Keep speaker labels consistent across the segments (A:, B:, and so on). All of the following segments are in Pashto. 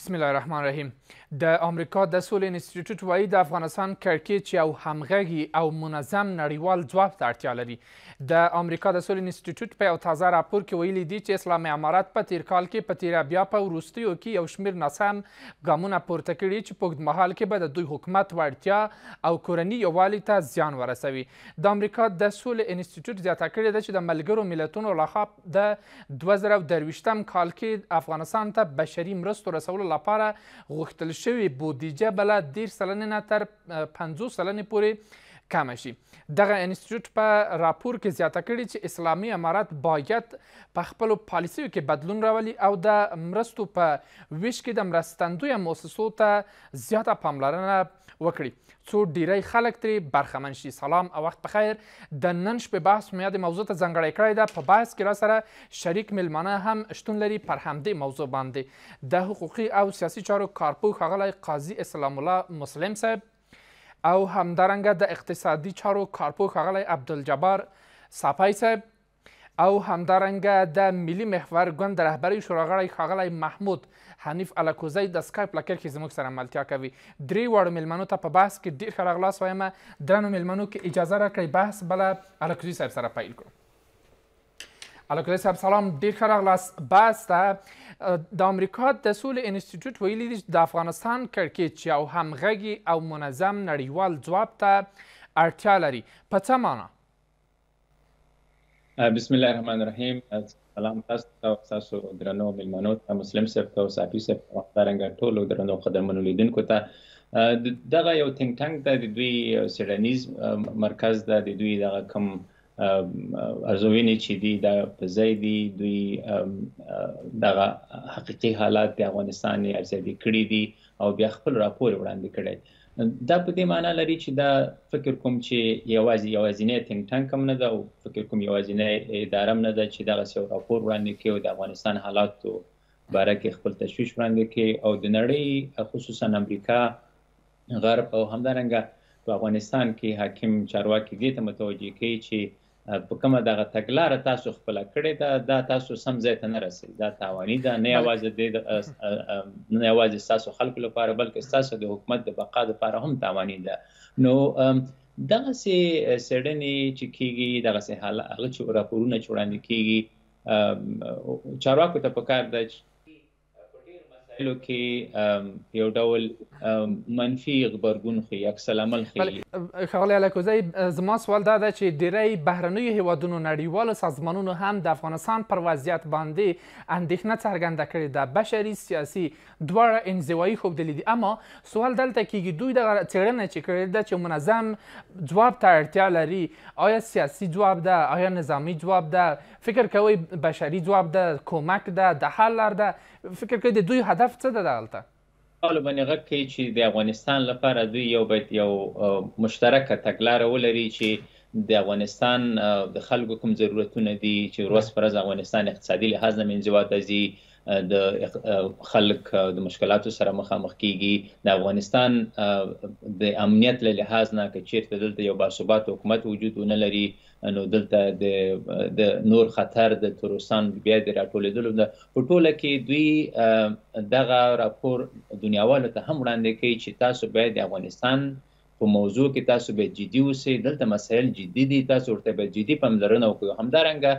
A: بسم الله الرحمن الرحیم د امریکا د سولې انسټیټیوټ وایي د افغانستان کرکټ یو همغږي او منظم نړیوال ځواک ته اړتیا لري د امریکا د سولې انسټیټیوټ په یو تازه راپور کې ویلي دي چې اسلامي امارات په تیر کال کې په تیره بیا په وروستیو کې یو شمیر ناسم ګامونه پورته کړي چې په اوږدمهال کې به د دوی حکومت وړتیا او کورني یووالي ته زیان ورسوي د امریکا د سولې انسټیټیوټ زیاته کړې ده چې د ملګرو ملتونو لخوا د 2023م کال کې افغانستان ته بشري مرستو رسولو لپاره غوښتل شوې بودیجه بله دېرش سلنې نه تر پنځوس سلنې پورې کمه شي دغه انسټیټیوټ په راپور کې زیاته کړې چې اسلامي امارات باید په خپلو پالیسیو کې بدلون راولي او د مرستو په ویش کې د مرستندویه موسسو ته زیاته پاملرنه وکړي څو ډیری خلک ترې برخمن شي سلام او وخت بخیر د نن شپې بحث مې د موضوع ته ځانګړی کړی ده په بحث کې را سره شریک میلمانه هم شتون لري پر همدې موضوع باندې د حقوقي او سیاسي چارو کارپوه ښاغلی قاضي اسلام الله مسلم صاحب او همدارنګه د اقتصادي چارو کارپوه ښاغلی عبدالجبار ساپی صاحب او همدارنګه د ملي محور ګوند رهبری شورا غړی ښاغلی محمود حنیف الکوزی د سکایپ لکر کې زموږ سره ملتیا کوي درې واړو میلمنو ته په بحث کې ډېر ښه راغلاست وایم درنو میلمنو کې اجازه راکړئ بحث بله الکوزي صاحب سره پیل کړو الکلی صاحب سلام ډیر ښه راغلاست بحث ته د امریکا د سولې انسټیټیوټ ویلي دي د افغانستان کرکټ یو همغږي او منظم نړیوال ځواب ته اړتیا لري په څه معنا
B: بسم الله الرحمن الرحیم سلام تاسو ته او تاسو درنو ملمنو ته مسلم صاحب ته او صافي صاحب ته څنګه ټولو درنو قدرمنو لیدونکو ته دغه یو ټینګ ټانک د دوی سیډنیز مرکز د دوی دغه کم ارزوینې چې دی د پزای دی دوی د حقيقي حالات د افغانستان ارزیابي کړی دي او بیا خپل راپور وړاندې کړی دا په دې معنی لري چې دا فکر کوم چې یوازې یوازینې ټینګ ټنګ کم نه ده او فکر کوم یوازینې اداره نه ده چې دغه سیو راپور وړاندې کوي د افغانستان حالاتو باره کې خپل تشویش وړاندې کوي او د نړۍ خصوصا امریکا غرب او همدارنګه په افغانستان کې حاکم چارواکي دې ته متوجي کوي چې په کومه دغه تګلاره تاسو خپل کړی دا دا تاسو سم ځای ته نه رسید دا تاوانی ده نه یوازې د نه یوازې تاسو خلکو لپاره بلکې تاسو د حکومت د بقا لپاره هم تاوانی ده نو دغه سي سړنی چې کیږي دغه سي حال هغه چې راپورونه چوراندې کیږي چارواکو ته پکار ده چې مسایلو کې یو ډول منفي غبرګون خو عکس العمل خو
A: خغلی الکوزی زما سوال دا ده چې ډیری بهرنی هیوادونو نړیوالو سازمانونو هم د افغانستان پر وضعیت باندې اندېښنه څرګنده کړې ده بشري سیاسي دواړه انزوایي خوب دلیدي اما سوال دلته کیږي دوی د څېړنه چې کړې ده چې منظم جواب ته اړتیا لري آیا سیاسي جواب ده آیا نظامی جواب ده فکر کوئ بشري جواب ده کومک ده د حل لار ده فکر کوي د دوی هدف څه ده دغلته
B: طالبان هغه کوي چې د افغانستان لپاره دوی یو باید یو مشترکه تګلاره ولري چې د افغانستان د خلکو کوم ضرورتونه دي چې ورځ پر ورځ افغانستان اقتصادي لحاظ نه منځواته ځي د خلک د مشکلاتو سره مخامخ کیږي د افغانستان د امنیت له لحاظ نه چې چیرته دلته یو باثبات حکومت وجود نه لري نو دلته د د نور خطر د تروسان بیا د راټولېدلو د په ټوله کې دوی دغه راپور دنیاوالو ته هم وړاندې کوي چې تاسو باید د افغانستان په موضوع کې تاسو به جدي اوسئ دلته مسایل جدي دي تاسو ورته به جدي پاملرنه وکړئ همدارنګه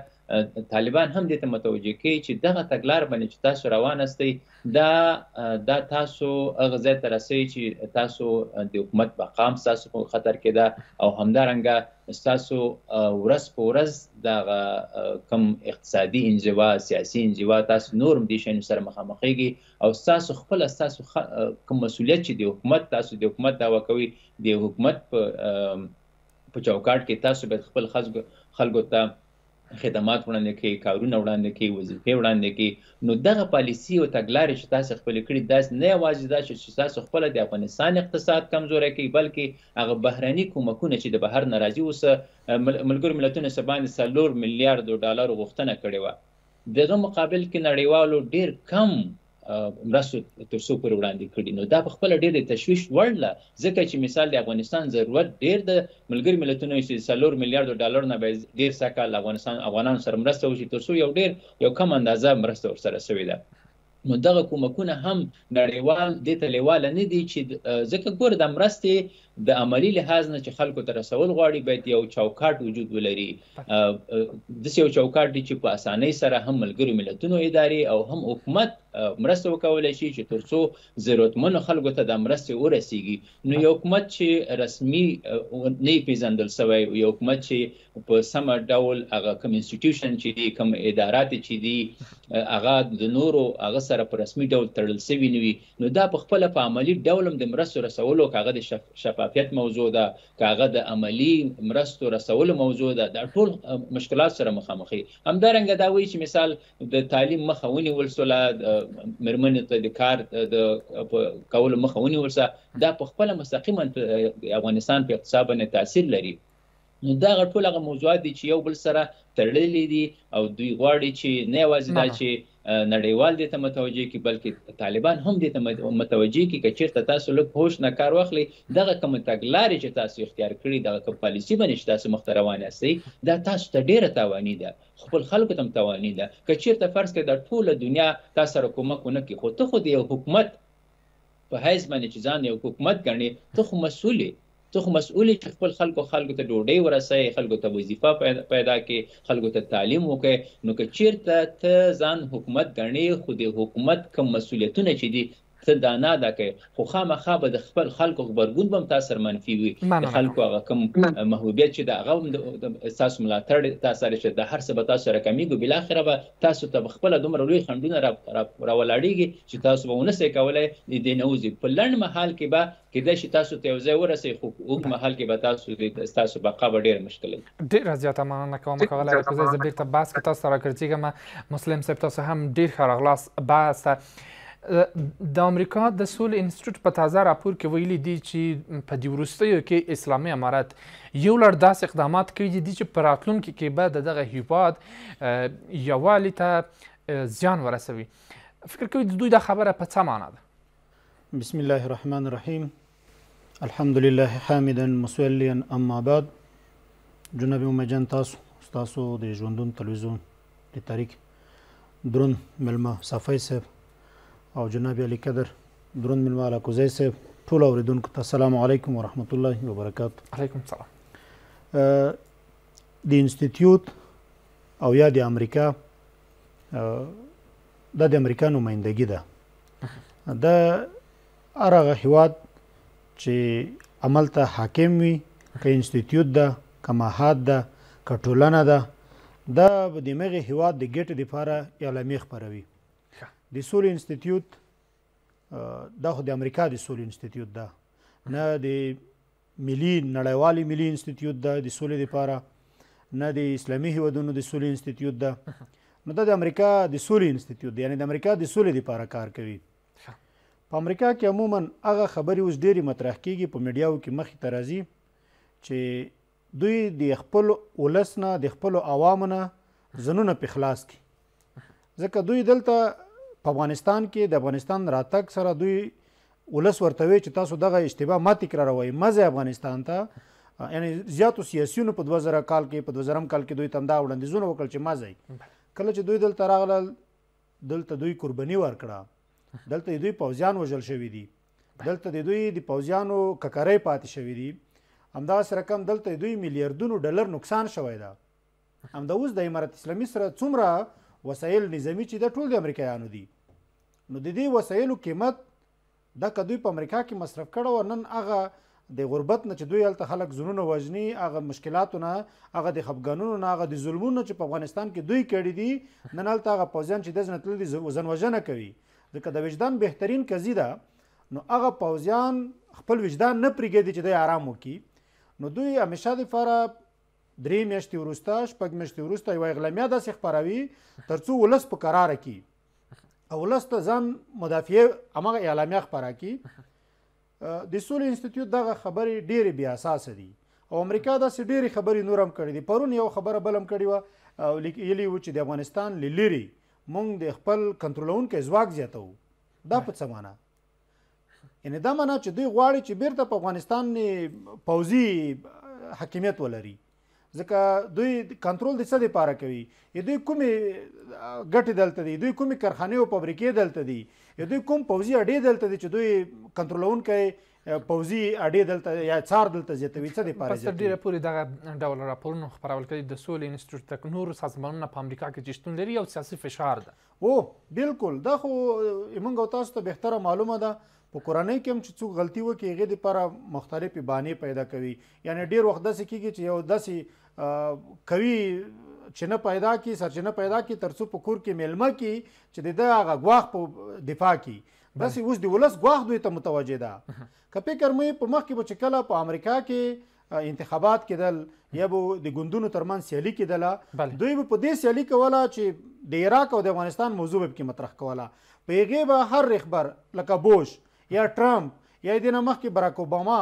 B: طالبان هم دې ته متوجه کی چې دغه تګلار باندې چې تاسو روان استئ دا دا تاسو غزه تر رسي چې تاسو د حکومت بقام تاسو په خطر کې ده او همدارنګه تاسو ورس په ورس د کم اقتصادي انزوا سیاسي انزوا تاسو نور دي شین سره مخامخېږي او تاسو خپل تاسو خ... کوم مسولیت چې د حکومت تاسو د حکومت دا وکوي د حکومت په په چوکاټ کې تاسو به خپل خلکو ته خدمات وړاندې کوي کارونه وړاندې کوي وظیفې وړاندې کوي نو دغه پالیسی او تګلارې چې تاسو خپل کړی داس نه یوازې دا چې تاسو خپل د افغانستان اقتصاد کمزوري کوي بلکې هغه بهراني کومکونه چې د بهر ناراضي اوسه ملګر ملتونو سبانه سلور میلیارډ ډالر غوښتنه کړې و دغه مقابل کې نړیوالو ډیر کم مرستو تر څو پر وړاندې کړي نو دا په خپل ډېر تشویش ورله ځکه چې مثال د افغانستان ضرورت ډېر د ملګری ملتونو چې 3 میلیارډ ډالر نه به ډېر سکه افغانستان افغانان سره مرسته وشي تر څو یو ډېر یو کم اندازه مرسته ورسره شوې ده نو دغه کومکونه هم نړیوال د تلیواله نه دي چې ځکه ګور د مرستې د عملی لحاظ نه چې خلکو ته رسول غواړي باید یو چوکاټ وجود ولري د یو چوکاټ چې په اسانۍ سره هم ملګری ملتونو ادارې او هم حکومت مرسته وکولای شي چې ترڅو ضرورتمن خلکو ته د مرستې ورسیږي نو یو حکومت چې رسمي نه پیژندل شوی یو حکومت چې په سم ډول هغه کوم انسټیټیوشن چې دی کوم ادارات چې دی هغه د نورو هغه سره په رسمي ډول تړل شوی نو دا په خپل په عملی ډول هم د مرستې رسولو کاغه د شفافیت شفافیت موضوع ده کاغه د عملی مرستو رسول موضوع ده د ټول مشکلات سره مخامخي همدارنګه دا وایي چې مثال د تعلیم مخاوني ولسله مرمنې ته د کار د کول مخاوني ولسله دا په خپل مستقیما افغانستان په اقتصاد باندې تاثیر لري نو دا ټول هغه موضوعات دي چې یو بل سره تړلې دي او دوی غواړي چې نه یوازې دا چې نړیوال دې ته متوجي کی بلکې طالبان هم دې ته متوجي کی کچیر ته تاسو لږ هوش نه کار واخلي دغه کوم تګلارې چې تاسو اختیار کړی دغه کوم پالیسی باندې چې تاسو مختروان یاستئ دا تاسو ته ډیره تاوانی ده خپل خلکو ته تاوانی ده کچیر ته فرض کړئ د ټوله دنیا تاسو سره کومک ونه کی خو ته خو د یو حکومت په هیڅ باندې چې ځان یو حکومت ګڼي ته خو مسؤلیت ته خو مسؤل چې خپل خلکو خلکو ته ډوډۍ ورسوي خلکو ته وظیفه پیدا کړي خلکو ته تعلیم وکړي نو که چیرته ته ځان حکومت ګڼې خو د حکومت کوم مسؤلیتونه چې دي ته دا نه دا کوي خو خامخا به د خپل خلکو خبرګون به تاثیر منفي وي خلکو هغه کوم محبوبیت چې دا هغه د احساس ملاتړ تاثیر شه د هر څه به تاسو سره کمیږي بل اخر به تاسو ته خپل دومره لوی خندونه را راولاړيږي چې تاسو به ونسې کولای دې نوځي په لړ محل کې به کله چې تاسو ته وځي ورسې خو اوګ محل کې به تاسو دې تاسو بقا به ډیر مشکل
A: ډیر زیاته مننه کوم کوله کوزه زبیر ته بس که تاسو را کړتیګه مسلم سپ تاسو هم ډیر ښه راغلاس باسه د امریکا د سول انسټیټیوټ په تازه راپور کې ویلي دی چې په دې وروستیو کې اسلامي امارات یو لړ داسې اقدامات کړي دي چې په راتلونکي کې به د دغه هیواد یووالي ته زیان ورسوي فکر کوي د دوی دا خبره په څه معنا
C: ده بسم الله الرحمن الرحیم الحمد لله حامدا مسولیا اما بعد جناب مجن تاسو تاسو د ژوندون تلویزیون د تاریخ درون ملما صفای صاحب او جناب علي قدر درون من مالا کوزي صاحب ټول اوریدونکو ته السلام علیکم ورحمت الله وبرکات علیکم السلام د انسټیټیوټ او یا د امریکا دا د امریکا نمائندګي ده دا ارغه هواد چې عمل ته حاکم وي که انسټیټیوټ ده که ماحات ده که ټولنه ده دا به د مغې هواد د ګټې دپاره اعلامیې خپروي د سولې انسټیټیوټ دا خو د امریکا د سولې انسټیټیوټ ده نه د ملي نړیوالې ملي انسټیټیوټ ده د سولې لپاره نه د اسلامي هیوادونو د سولې انسټیټیوټ ده نو دا د امریکا د سولې انسټیټیوټ یعنی د امریکا د سولې لپاره کار کوي په امریکا کې عموما هغه خبرې اوس ډېرې مطرح کیږي په میډیاو کې مخې ته راځي چې دوی د خپل ولس نه د خپل عوامو نه ځنونه په خلاص کی ځکه دوی دلته په افغانستان کې د افغانستان راتګ سره دوی ولس ورتوي چې تاسو دغه اشتباه ما تکراروي مزه افغانستان ته یعنی زیاتو سیاسيونو په 2000 کال کې په 2000 کال کې دوی تمدا وړاندیزونه وکړ چې
A: مزه
C: کله چې دوی دلته راغلل دلته دوی قرباني ورکړه دلته دوی پوځیان وژل شوی دي دلته دوی د پوځیانو ککرې پاتې شوی دي همداس رقم دلته دوی میلیارډونو ډالر نقصان شوی ده همدا اوس د امارت اسلامي سره څومره وسایل نظامی چې د ټول د امریکایانو دي نو د دې وسایلو قیمت د کدوې په امریکا کې مصرف کړو نن هغه د غربت نه چې دوی هلته خلک زونونه وژني هغه مشکلاتونه هغه د خفګانونو نه هغه د ظلمونو چې په افغانستان کې دوی کړي دي نن هلته هغه پوځیان چې د ځنه تللي ځن وژنه کوي ځکه د وجدان بهترین قضیه ده نو هغه پوځیان خپل وجدان نه پرېږدي چې د آرام وکړي نو دوی همیشه د فاره درې میاشتې وروسته شپږ میاشتې وروسته یو اغلامیا داسې خپروي ترڅو ولس په قرار کې او ولس ته ځان مدافع امغه اعلامیه خپره کی د سول انسټیټیوټ دغه خبرې ډېرې بیا اساس دي او امریکا داسې ډېرې خبرې نورم کړې دي پرون یو خبره بلم کړې و او لیکلی و چې د افغانستان لری مونږ د خپل کنټرولونکو ځواک زیاتو دا په څه معنی یعنی دا معنی چې دوی غواړي چې بیرته په افغانستان پوزي حاکمیت ولري ځکه دوی کنټرول د څه لپاره کوي دوی کومې ګټې دلته دي دوی کومې کارخانه او فابریکې دلته دي دوی کوم پوزي اډې دلته دي چې دوی کنټرولون کوي پوزي اډې دلته یا څار دلته زیاتوي څه لپاره زیاتوي په ډیره
A: پوری دغه ډول راپورونه خبرول کوي د سولې انسټیټیوټ تک نور سازمانونه په امریکا کې چشتون لري او سیاسي فشار ده
C: او بالکل دا خو موږ تاسو ته به معلومه ده په قرانه کې هم چې څوک غلطي وکړي هغه د لپاره مختلفې بانې پیدا کوي یعنی ډیر وخت داسې کیږي چې یو داسې کوي چې نه پیدا کی سرچینه پیدا کی ترڅو په کور کې میلمه کی چې د هغه غواخ په دفاع کی بس اوس د ولس غواخ دوی ته متوجه ده که فکر مې په مخ کې به چکله په امریکا کې انتخابات کېدل یا به د ګوندونو ترمن سیالي کېدله دوی به په دې سیالي کوله چې د عراق او د افغانستان موضوع به کې مطرح کوله په هغه به هر رخبر لکه بوش یا ټرمپ یا د نمخ کې براک اوباما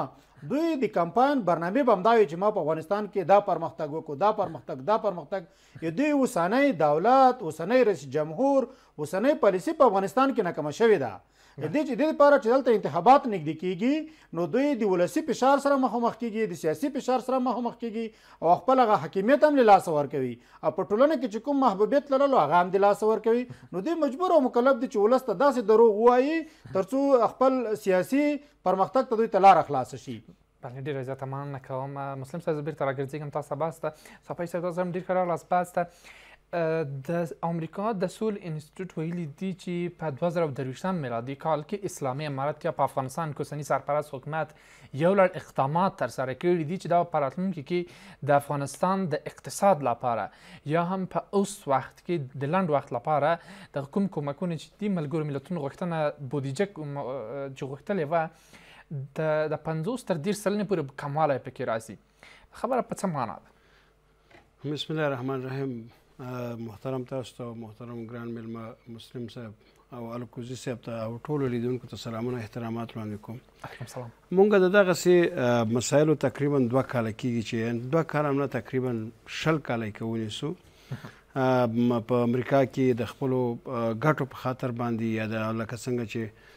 C: دوی د کمپاین برنامه بمداوي چې ما په افغانستان کې دا پرمختګ وکړو دا پرمختګ دا پرمختګ یو دوی اوسنۍ دولت اوسنۍ رئیس جمهور اوسنۍ پالیسی په افغانستان کې ناکامه شوې ده د دې چې د لپاره چې دلته انتخابات نږدې کیږي نو دوی د ولسی فشار سره مخامخ کیږي د سیاسي فشار سره مخامخ کیږي او خپل غ حکومت هم لاس ور کوي او په ټولنه کې چې کوم محبوبیت لرلو هغه هم د لاس ور کوي نو دوی مجبور او مکلف دي چې ولست داسې
A: دروغ وایي ترڅو خپل سیاسي پرمختګ ته دوی تلار خلاص شي بله ډېره زیاته مننه کوم مسلم صاحب بیرته راګرځېږم تاسو بس ته صفی صاحب تاسو هم ډېر ښه راغلاست بس ته د امریکا د سول انسټیټیوټ ویلي دی چې په 2023 میلادي کال کې اسلامي امارات یا په افغانستان کې سني سرپرست حکومت یو لړ اقدامات تر سره کړي دي چې دا په راتلونکي کې د افغانستان د اقتصاد لپاره یا هم په اوس وخت کې د لند وخت لپاره د حکومت کومکونه چې دی ملګرو ملتونو غوښتنه بودیجه چې غوښتلې و د 50 تر 30 سلنې پورې کموالی پکې راځي خبره په څه معنا ده بسم الله الرحمن الرحیم
D: محترم تاسو ته محترم ګران ملما مسلم صاحب او الکوزی صاحب ته او ټولو لیدونکو ته سلامونه احترامات وړاندې کوم سلام مونږ د دغه سي مسایلو تقریبا دوه کال کیږي چې دوه کال نه تقریبا شل کال کوي سو په امریکا کې د خپل غټو په خاطر باندې یا د لکه څنګه چې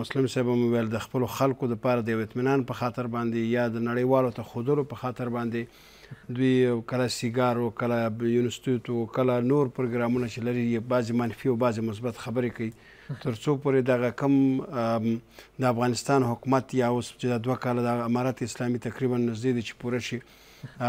D: مسلم صاحب موبایل د خپل خلکو د پاره د اطمینان په خاطر باندې یا د نړیوالو ته خودرو په خاطر باندې دوی کله سیګارو کله یونستیتو کله نور پروګرامونه چې لري بعضی منفي او بعضی مثبت خبرې کوي ترڅو پورې دغه کم د افغانستان حکومت یا اوس چې دوه کال د امارات اسلامي تقریبا نږدې دي چې پوره شي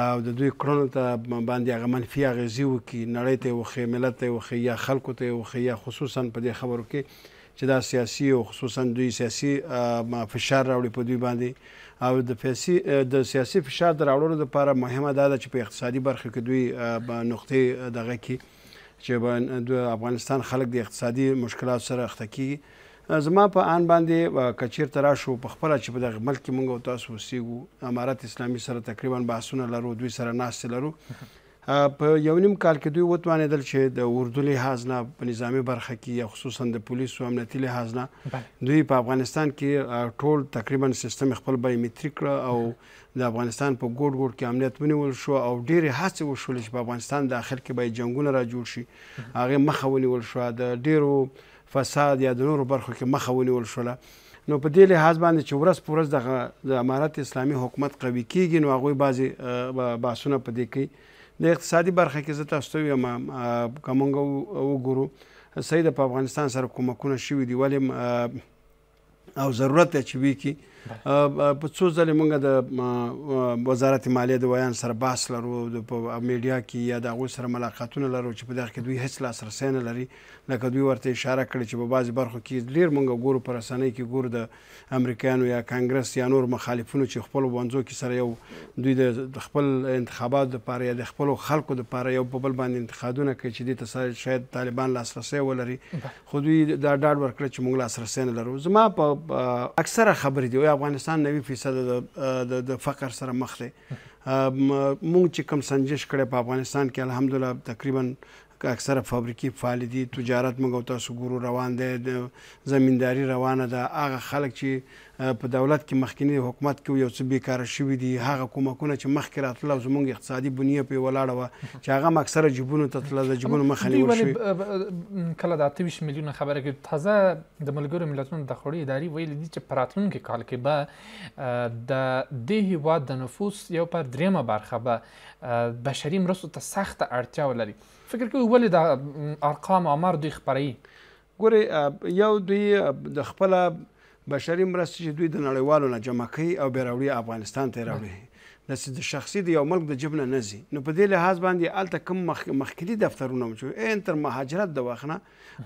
D: او د دوی کړنو ته باندې هغه منفي اغیزې وکړي نړۍ ته وښي ملت ته وښي یا خلکو ته وښي یا خصوصا په دې خبرو کې چې دا سیاسي او خصوصا دوی سیاسي فشار راوړي په دوی باندې او د پیسي د سیاسي فشار دراوړلو لپاره مهمه ده چې په اقتصادي برخه کې دوی نقطې دغه کې چې د افغانستان خلک د اقتصادي مشکلات سره اخته کیږي زما په ان باندې کچیر ترا شو په خپل چې په دغه ملک کې مونږ او تاسو وسیګو امارات اسلامي سره تقریبا بحثونه لرو دوی سره ناس لرو په یو نیم کال کې دوی وتوانیدل چې د اردو لحاظ نه په نظامی برخه کې یا خصوصا د پولیسو امنیتي لحاظ نه دوی په افغانستان کې ټول تقریبا سیستم خپل بایومټریک کړ او د افغانستان په ګوډ ګوډ کې امنیت ونیول شو او ډېر هڅه وشول چې په افغانستان داخل کې به جنگونه را جوړ شي هغه مخه ونیول شو د ډیرو فساد یا د نورو برخو کې مخه ونیول شوله نو په دې لحاظ باندې چې ورځ په ورځ د امارت اسلامي حکومت قوي کیږي نو هغه بعضي باسونه پدې کوي د اقتصادي برخه کې زه تاسو ته یم کومنګ وګورو سید په افغانستان سره کومکونه شوي دي ولې او ضرورت چې وی کې په څو ځلې مونږ د وزارت مالیه د ویان سره بحث لرو د میډیا کې یا د هغوی سره ملاقاتونه لرو چې په دغه کې دوی هیڅ لاسرسی نه لري لکه دوی ورته اشاره کړې چې په بعضې برخو کې ډېر مونږ ګورو په رسنۍ کې ګورو د امریکایانو یا کانګرس یا نور مخالفونو چې خپل وانځو کې سره یو دوی د خپل انتخاباتو لپاره یا د خپل خلکو لپاره یو په بل باندې انتقادونه کوي چې دې ته شاید طالبان لاسرسی ولري خو دوی دا ډاډ ورکړ چې مونږ لاسرسی نه لرو زما په اکثره خبرې دی افغانستان 90% د د فقر سره مخ دی مونږ چې کوم سنجش کړی په افغانستان کې الحمدلله تقریبا اکثره فابریکې فعال دي تجارت موږ تاسو ګورو روان دي زمینداری روانه ده هغه خلک چې په دولت کې مخکنی حکومت کې یو څه بیکاره شوی دي هغه کومکونه چې مخکې راتلل او زموږ اقتصادي بنیه په ولاړه و چې هغه اکثره جبونو ته تلل د جبونو مخه نیول شوی
A: کله د 28 میلیونه خبره کې تازه د ملګرو ملتونو د خوړې ادارې ویل دي چې پراتلونکي کال کې به د دې هیواد د نفوس یو پر دریمه برخه به بشري مرستو ته سخت اړتیا ولري فکر کوي ولې د ارقام امر دوی خبري ګوري یو دوی
D: د خپل بشري مرستې دوی د نړیوالو نه جمع کوي او بیروړي افغانستان ته راوړي د شخصي د یو ملک د جبنه نزي نو په دې لحاظ باندې الته کم مخ... مخکلي دفترونه مچو ان تر مهاجرت د واخنه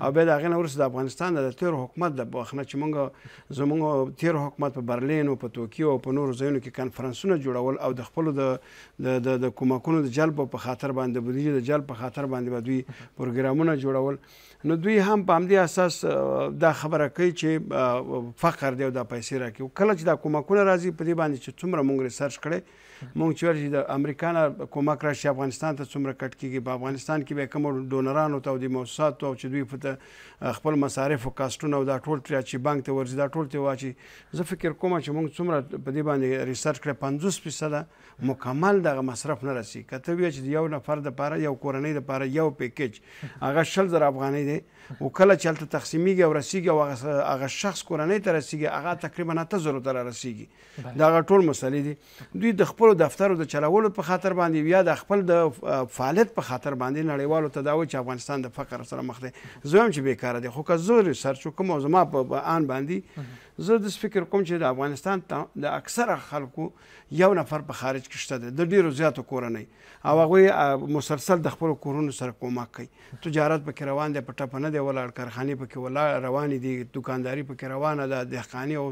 D: او به دغه نورس د افغانستان د تیر حکومت د واخنه چې مونږ زمونږ تیر حکومت په برلین او په توکیو او په نورو ځایونو کې کانفرنسونه جوړول او د خپل د د د کومکونو د جلب په خاطر باندې بودیجه د جلب په خاطر باندې به دوی پروګرامونه جوړول نو دوی هم په همدې اساس دا خبره کوي چې فقر دی او د پیسې راکې کله چې دا کومکونه راځي په دې باندې چې څومره مونږ ریسرچ کړي مونږ چې ورشي د امریکا نه کومک راشي افغانستان ته څومره کټ کیږي په افغانستان کې به کوم ډونرانو ته او د موسساتو او چې دوی په خپل مصارف او کاستونه او دا ټول تریا چې بانک ته ورزي دا ټول ته واچي زه فکر کوم چې مونږ څومره په دې باندې ریسرچ کړ 50% مکمل دغه مصرف نه رسی کته وی چې یو نفر د لپاره یو کورنۍ د لپاره یو پیکیج هغه شل زر افغانۍ دی او کله چې هلته تقسیمیږي او رسیږي او هغه شخص کورنۍ ته رسیږي هغه تقریبا اته زرو ته رسیږي دا هغه ټول مسلې دي دوی د خپلو دفترو د چلولو په خاطر باندې یا د خپل د فعالیت په خاطر باندې نړیوالو ته دا و چې افغانستان د فقر سره مخ دی زه هم چې بیکاره دی خو که زه ریسرچ وکړم او زما په آن باندې زه داسې فکر کوم چې د افغانستان د اکثره خلکو یو نفر په خارج کې شته دی د ډېرو زیاتو کورنۍ او هغوی مسلسل د خپلو کورونو سره کومک کوي تجارت پکې روان دی په ټپه نه دی ولاړ کارخانه پکې ولاړ روان دي دکانداري پکې روانه ده دهقانی او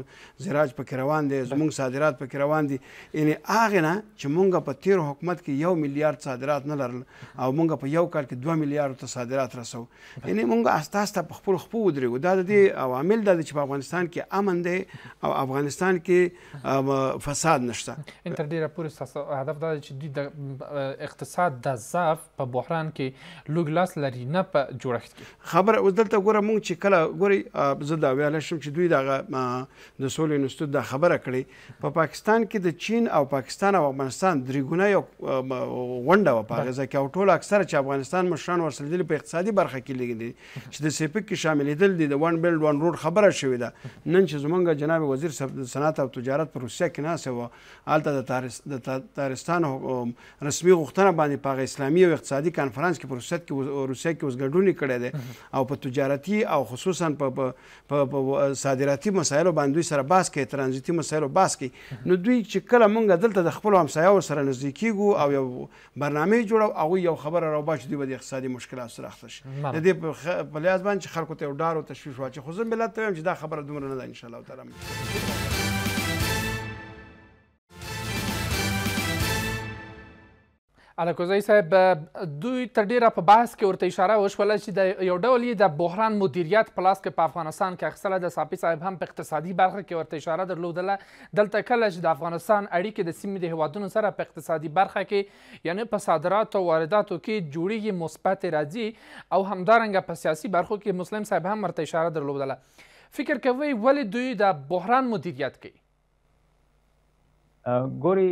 D: زراج پکې روان دي زموږ صادرات پکې روان دي یعنی هغه نه چې مونږ په تیر حکومت کې یو میلیارډ صادرات نه لرل او مونږ په یو کال کې 2 میلیارډ ته صادرات رسو یعنی مونږ آسته آسته په خپل خپل درې دا د عوامل د چې په افغانستان کې امن دی او افغانستان کې فساد نشته
A: ان تر ډیره پورې هدف دا چې د اقتصاد د ضعف په بحران کې لوګ لاس لري نه په جوړښت
D: کې خبر خبره اوس دلته ګوره مونږ چې کله ګوري زه دا ویل شم چې دوی دغه د سولې نستود د خبره کړي په پا پاکستان کې د چین او پاکستان او افغانستان درې ګونه یو غونډه و په غزا کې او ټول اکثر چې افغانستان مشران ورسېدل په اقتصادي برخه کې لګیدل چې د سیپک کې شاملېدل دي د وان بیلډ وان روډ خبره شوې ده نن چې زمونږ جناب وزیر صنعت او تجارت په روسیه کې ناسه و الته د تارستان رسمي غوښتنه باندې په اسلامي او اقتصادي کانفرنس کې په روسیه کې روسیه کې اوس ګډون کړی دی او په تجارتي او خصوصا په صادراتي مسایلو باندې سره باس کوي ترانزیتي مسایلو باس کوي نو دوی چې کله مونږ دلته د خپل همسایو سره نزدیکیږو او یو برنامه جوړو او یو خبره راو باش دوی د اقتصادي مشکلات سره اخته شي د دې په لحاظ باندې خلکو ته یو ډار او تشویش واچي خو زه ملت ته
A: چې دا خبره دومره نه ده ان شاء الله تعالی الکوزی صاحب دوی تر ډیره په بحث کې ورته اشاره وشوله چې د یو ډول یې د بحران مدیریت په لاس کې په افغانستان کې اخیستله د ساپي صاحب هم په اقتصادي برخه کې ورته اشاره درلودله دلته کله چې د افغانستان اړیکې د سیمې د هیوادونو سره په اقتصادي برخه کې یعنی په صادراتو او وارداتو کې جوړیږي مثبت راځي او همدارنګه په سیاسي برخو کې مسلم صاحب هم ورته اشاره درلودله فکر کوئ ولې دوی د بحران مدیریت کوي
B: ګوري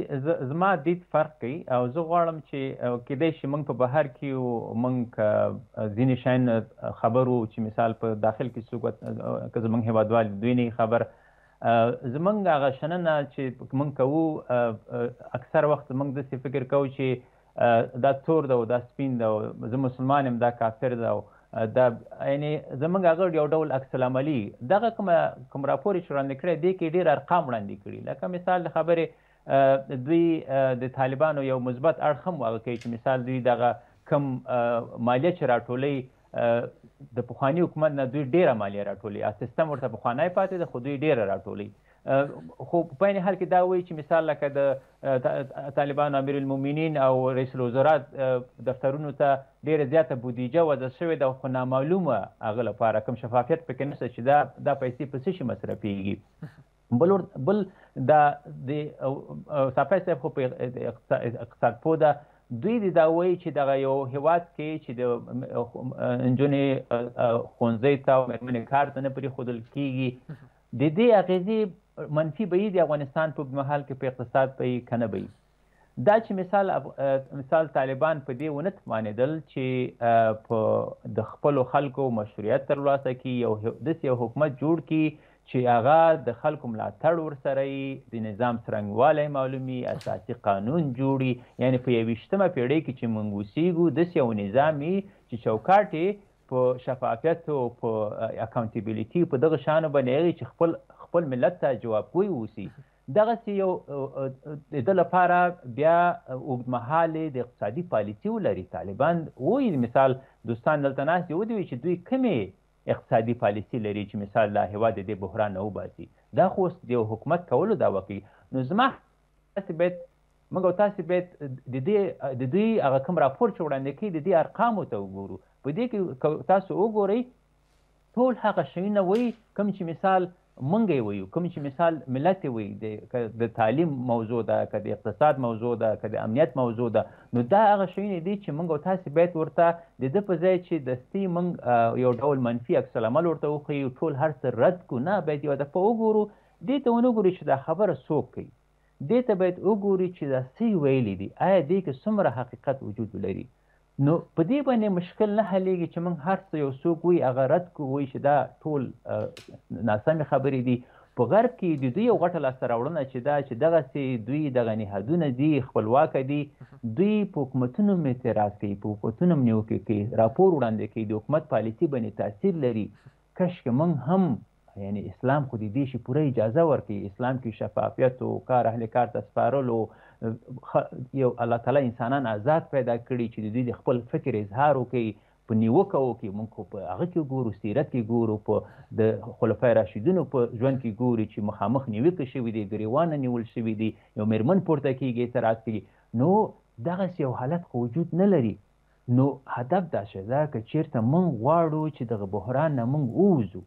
B: زما دید فرق کوي او زه غواړم چې کېدای شي موږ په بهر کې او موږ ځینې شاین خبرو چې مثال په داخل کې څوک که زمونږ هیوادوال دوی نه خبر زمونږ هغه شننه چې موږ کوو اکثر وخت موږ داسې فکر کوو چې دا تور ده او دا سپین ده او زه مسلمان یم دا کافر ده او دا یعنی زمونږ هغه یو ډول عکس العملی دغه کوم کوم راپور چې وړاندې کړی دی کې ډیر ارقام وړاندې کړي لکه مثال خبره دوی د طالبانو یو مثبت اړخ هم واقع کوي چې مثال دوی دغه کم مالیه چې راټولي د پخوانی حکومت نه دوی ډیره مالیه راټولي سیستم ورته پخوانی پاتې د خو دوی ډیره راټولي خو په عین حال کې دا وایي چې مثال لکه د طالبانو امیرالمؤمنین او رئیس الوزرا دفترونو ته ډیره زیاته بودیجه وضع شوې ده خو نامعلومه هغه لپاره کوم شفافیت پکې نشته چې دا دا پیسې په څه شي مصرفیږي بل بل دا د صافی صاحب خو په اقتصاد پوه ده دوی د دا وایي چې دغه یو هیواد کې چې د انجونې ښوونځي ته او میرمنې کار ته نه پرېښودل کېږي د دې اغېزې منفي به د افغانستان په محل کې په اقتصاد به کنه به دا چې مثال اف... مثال طالبان په دې ونه توانېدل چې په د خپل خلکو مشروعیت ترلاسه کړي یو د یو حکومت جوړ کړي چې هغه د خلکو ملاتړ ورسره د نظام څرنګوالی معلومي اساسي قانون جوړي یعنی په یویشتمه پیړۍ کې چې موږ اوسېږو داسې یو نظام چې چوکاټ په شفافیت او په اکاونټیبلیټي په دغه شانو باندې هغې چې خپل خپل ملت ته جوابګوی اوسي دغسې یو د ده لپاره بیا اوږدمهالې د اقتصادي پالیسي ولري طالبان وایي مثال دوستان دلته ناست دي ودي چې دوی کمې اقتصادي پالیسي لري چې مثال دا هېواد د دې بحران نه وباسي دا خو اوس د یو حکومت کولو دا وکړي نو زما تاسې باید موږ او تاسې باید د دې د دوی هغه کوم راپور چې وړاندې کوي د دې ارقامو ته وګورو په دې کې تاسو وګورئ ټول هغه شیونه وایي کوم چې مثال مونږ وایو کوم چې مثال ملت وي د تعلیم موضوع ده که د اقتصاد موضوع ده که د امنیت موضوع ده نو دا هغه شیونه دي چې موږ او تاسو باید ورته د ده په ځای چې دستي موږ یو ډول منفي عکس العمل ورته وښیو ټول هر څه رد کړو نه باید یو دفعه وګورو دې ته ونه ګورو چې دا خبره څوک کوي دې ته باید وګوري چې دا څه ویلي دي آیا دې کې څومره حقیقت وجود لري نو په دې باندې مشکل نه حلېږي چې موږ هر څه یو څوک وي هغه رد کوي چې دا ټول ناسمې خبرې دي په غرب کې د دوی یو غټه لاسته راوړنه چې دا چې دغه سي دوی دغه نهادونه دي خپلواک دي دوی په حکومتونو مې اعتراض کوي په حکومتونو مې وکړي کې راپور وړاندې کوي د حکومت پالیسي باندې تاثیر لري کشکې موږ هم یعنی اسلام خو د دې شي پوره اجازه ورکړي اسلام کې شفافیت او کار اهل کار ته سپارلو یو الله تعالی انسانان آزاد پیدا کړي چې د دوی د خپل فکر اظهار وکړي په نیوکه وکړي موږ په هغه کې ګورو سیرت کې ګورو په د خلفای راشدینو په ژوند کې ګورو چې مخامخ نیوکه شوي دي ګریوانه نیول شوي دي یو میرمن پورته کیږي اعتراض کوي نو دغسې یو حالت خو وجود نه لري نو هدف دا شی ده که چیرته موږ غواړو چې دغه بحران نه موږ ووځو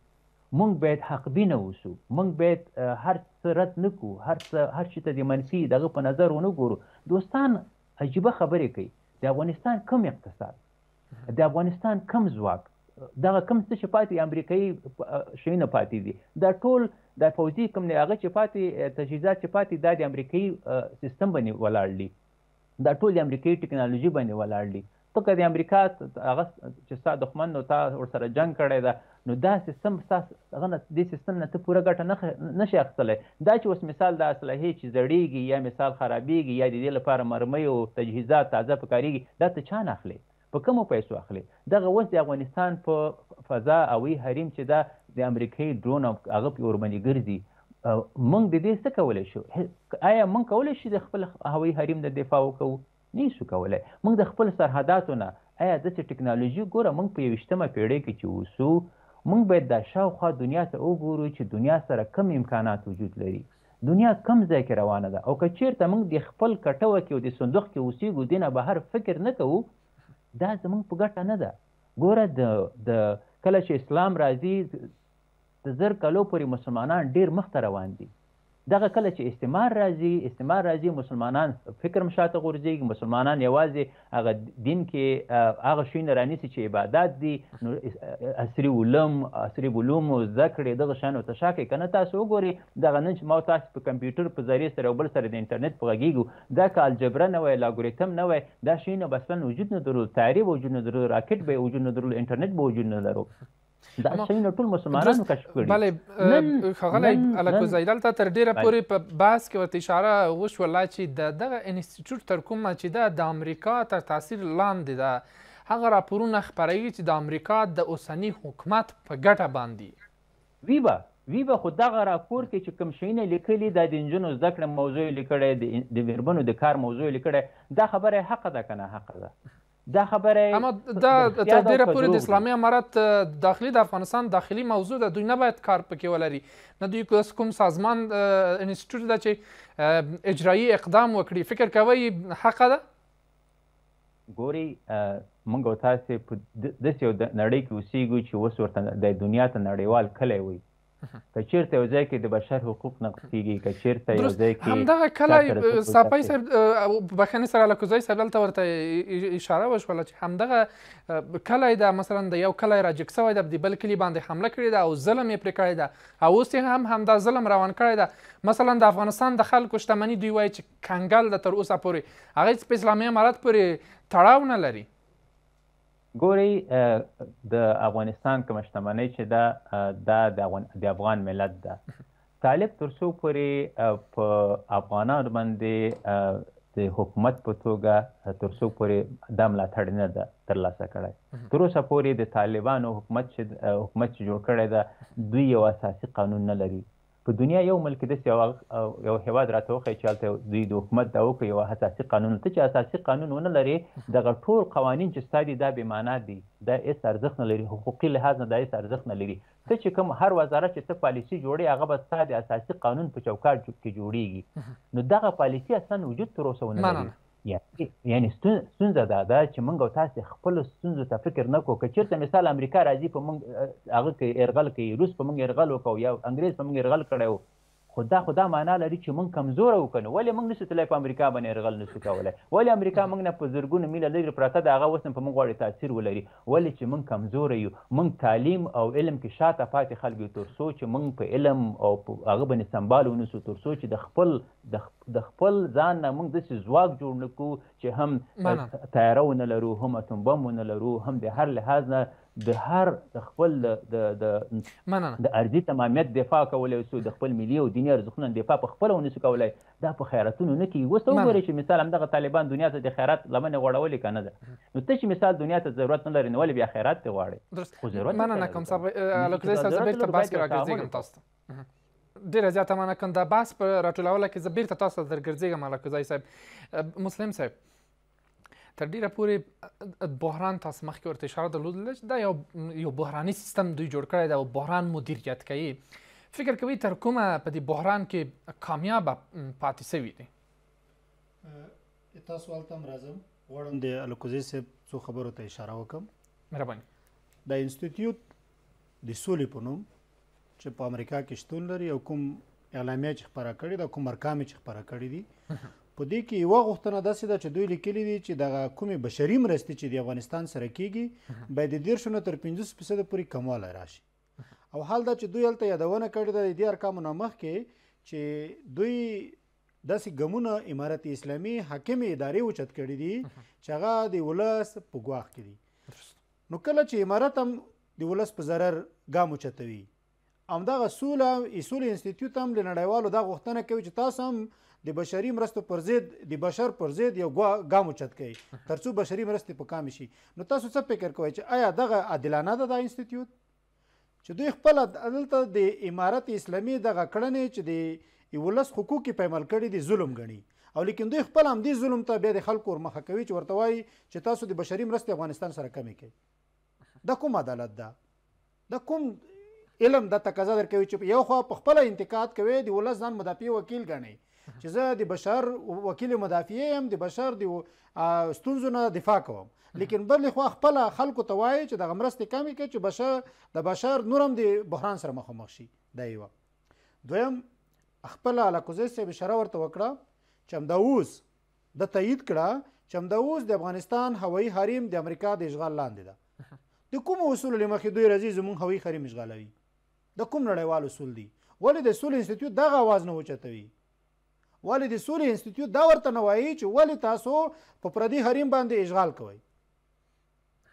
B: مونږ باید حق بینه اوسو مونږ باید هر څه رد نکو هر څه هر شي ته د منفي دغه په نظر ونه ګورو دوستان عجیبه خبرې کوي د افغانستان کم اقتصاد د افغانستان کم ځواک دغه کم څه چې پاتې امریکایي شیونه پاتې دي دا ټول د پوځي کم نه هغه چې پاتې تجهیزات چې پاتې دا د امریکایي سیستم باندې ولاړ دي دا ټول د امریکایي ټکنالوژي باندې ولاړ دي ته که د امریکا هغه چې ستا دښمن نو تا ورسره جنګ کړی ده نو دا سیستم ستا هغه نه دې سیستم نه ته پوره ګټه نه شي اخیستلی دا چې اوس مثال د اسلحې چې زړېږي یا مثال خرابېږي یا د دې لپاره مرمۍ او تجهیزات تازه پکارېږي دا ته چا نه اخلي په کومو پیسو اخلي دغه اوس د افغانستان په فضا اوی حریم چې دا د امریکایي ډرون هغه پې ورباندې ګرځي موږ د دې څه کولی شو آیا موږ کولی شو د خپل هوایي حریم د دفاع وکړو نشو کولای موږ د خپل سرحداتو نه آیا داسې ټکنالوژي ګوره موږ په یوویشتمه پېړۍ کې چې اوسو موږ باید دا شاوخوا دنیا ته وګورو چې دنیا سره کم امکانات وجود لري دنیا کم ځای کې روانه ده او که چیرته موږ د خپل کټوه کې او د صندوق کې اوسېږو دې نه بهر فکر نه کوو دا زموږ په ګټه نه ده ګوره د د کله چې اسلام راځي د زر کلو پورې مسلمانان ډیر مخته روان دي دغه کله چې استعمار راځي استعمار راځي مسلمانان فکر مشاته غورځي مسلمانان یوازې هغه دین کې هغه شین رانیسي چې عبادت دي عصري علوم عصري علوم ذکر دغه شان او تشاکه کنه تاسو وګوري دغه نن چې ما تاسو په کمپیوټر په ذریعہ سره بل سره د انټرنیټ په غږیږو دا کالجبره نه وای لاګوریتم نه وای دا شین بسن وجود نه درلود تعریب وجود نه درلود راکټ به وجود نه درلود انټرنیټ به وجود نه درلود دا شیونه ټول مسلمانانو کشف کړي بله ښاغلی الکوزی
A: دلته تر ډیره پورې په بحث کې ورته اشاره وشوله چې د دغه انسټیټیوټ تر کومه چې ده د امریکا تر تاثیر لاندې ده هغه راپورونه خپروي چې د امریکا د اوسني حکومت په ګټه باندې وی به وی به خو دغه راپور کې چې کوم شیونه لیکلي دا د نجونو زده کړې موضوع یې لیکلی د
B: میرمنو د کار موضوع یې لیکلی دا خبره حقه ده که نه حقه ده دا خبره
A: اما دا تر ډیره پورې د اسلامي امارات داخلي د افغانستان داخلي موضوع ده دوی نه باید کار پکې ولري نه دوی کوم سازمان انسټیټیوټ ده چې اجرایی اقدام وکړي فکر کوي حق ده
B: ګوري موږ تاسو په داسې یو نړۍ کې اوسېږو چې اوس ورته د دنیا ته نړیوال کلی وي که چیرته یو ځای کې د بشر حقوق نقض کیږي که چیرته یو ځای کې همدغه کلی ساپای صاحب
A: بخښنې سره لکوزی صاحب دلته ورته اشاره وشوله چې همدغه کلی ده مثلا د یو کلی راجګ سوی ده د بل کلي باندې حمله کړې ده او ظلم یې پرې کړی ده او اوس یې هم همدا ظلم روان کړی ده مثلا د افغانستان د خلکو شتمني دوی وایي چې کنګل ده تر اوسه پورې هغه هېڅ په اسلامي امارت پورې تړاو نه لري
B: ګوري د افغانستان کوم شتمنۍ چې دا د د افغان ملت ده طالب ترسو پورې په افغانانو باندې د حکومت په توګه ترسو پورې د ملاتړ نه ده ترلاسه کړی تر اوسه پورې د طالبانو حکومت چې حکومت چې جوړ کړی ده دوی یو اساسي قانون نه لري په دنیا یو ملک داسې یو هیواد راته وښیي چې هلته دوی د حکومت دا وکړي یو اساسي قانون ته چې اساسي قانون ونه لري دغه ټول قوانین چې ستا دي دا بې معنا دي دا هېڅ ارزښت نه لري حقوقي لحاظ نه دا هېڅ ارزښت نه لري ته چې کوم هر وزارت چې ته پالیسي جوړوي هغه به ستا د اساسي قانون په چوکاټ کې جوړیږي نو دغه پالیسي اصلا وجود تر اوسه ونه لري یعنی یعنی ستونزه دا ده چې موږ او تاسو خپل ستونزو ته فکر نه کوو که چېرته مثال امریکا راځي په موږ هغه کې یرغل کوي روس په موږ یرغل وکړو یا انګریز په موږ یرغل کړی و خو دا خو دا معنا لري چې موږ کمزوره وکنو ولې موږ نشو تلای په امریکا باندې یرغل نشو کولی ولې امریکا موږ نه په زرګونه میله لرې پراته ده هغه اوس هم په موږ غواړي تاثیر ولري ولې چې موږ کمزوره یو موږ تعلیم او علم کې شاته پاتې خلک یو تر څو چې موږ په علم او هغه باندې سنبال ونیسو تر څو چې د خپل د خپل ځان نه موږ داسې ځواک جوړ نه کړو چې هم تیاره ونه لرو هم اتوم بم ونه لرو هم د هر لحاظ نه د هر د خپل د د د ارضي تمامیت دفاع کولای شو د خپل ملي او دیني ارزښتونو دفاع په خپل ونه شو کولای دا په خیراتونو نه کوي وسته وګورئ چې مثال همدغه طالبان دنیا ته د خیرات لمنه غوړولې کنه ده نو ته چې مثال دنیا ته ضرورت نه لري نو ولې بیا خیرات ته غواړي خو ضرورت مننه کوم صاحب الکوزي صاحب بیرته بحث کې راګرځېږم تاسو
A: ته ډیره زیاته مننه کوم دا بحث په راټولولو کې زه بیرته تاسو ته درګرځېږم الکوزي صاحب مسلم صاحب تر ډیره پورې بحران تاسو مخکې ورته اشاره درلودله چې دا یو یو بحراني سیستم دوی جوړ کړی دی او بحران مدیریت کوي فکر کوي تر کومه په دې بحران کې کامیاب پاتې سوي دي
C: تاسو ولته مرزم غواړم د الکوزي صاحب څو خبرو ته اشاره وکم مهرباني دا انسټیټیوټ د سولې په نوم چې په امریکا کې شتون لري او کوم اعلامیه چې خبره کړې ده کوم مرکه چې خبره کړې دي په دې کې یو غوښتنه داسې ده چې دوی لیکلي دي چې دغه کومې بشري مرستې چې د افغانستان سره کیږي باید د دیرشو نه تر پنځوس فیصده پورې کموالی راشي او حال دا چې دوی هلته یادونه کړې ده د دې ارقامو نه مخکې چې دوی داسې ګمونه امارت اسلامي حاکمې ادارې اوچت کړي دي چې هغه د ولس په ګواښ کې دي نو کله چې امارت هم د ولس په ضرر ګام اوچتوي همدغه سوله ایسول انسټیټیوټ هم لنډیوالو دا غوښتنه کوي چې تاسو هم د بشري مرستو پر ضد د بشر پر ضد یو ګام اوچت کړئ ترڅو بشري مرستې په کام شي نو تاسو څه فکر کوئ چې آیا دغه عادلانه ده دا انسټیټیوټ چې دوی خپل عدالت د امارت اسلامي دغه کړنې چې د ولس حقوق په عمل کړي دي ظلم ګڼي او لیکن دوی خپل هم دي ظلم ته بیا د خلکو ورمخه کوي چې ورته وایي چې تاسو د بشري مرستې افغانستان سره کمی کوي دا کوم عدالت ده دا کوم علم د تقاضا درکوي چې یو خو په خپل انتقاد کوي د ولس ځان مدافع وکیل ګڼي چې زه د بشر وکیل مدافع یم د بشر د ستونزو نه دفاع کوم لیکن بل خو خپل خلکو ته وایي چې د غمرستې کمی کوي چې بشر د بشر نورم د بحران سره مخامخ شي دا یو دویم خپل علاقوزی صاحب اشاره ورته وکړه چې همدا اوس د تایید کړه چې همدا اوس د افغانستان هوایي حریم د امریکا د اشغال لاندې ده د کوم اصول لمخې دوی راځي زمونږ هوایي حریم اشغالوي د کوم نړیوال اصول دی ولې د سولې انسټیټیوټ دغه आवाज نه اوچتوي ولې د سولې انسټیټیوټ دا ورته نه وایي چې ولې تاسو په پردي حریم باندې اشغال کوئ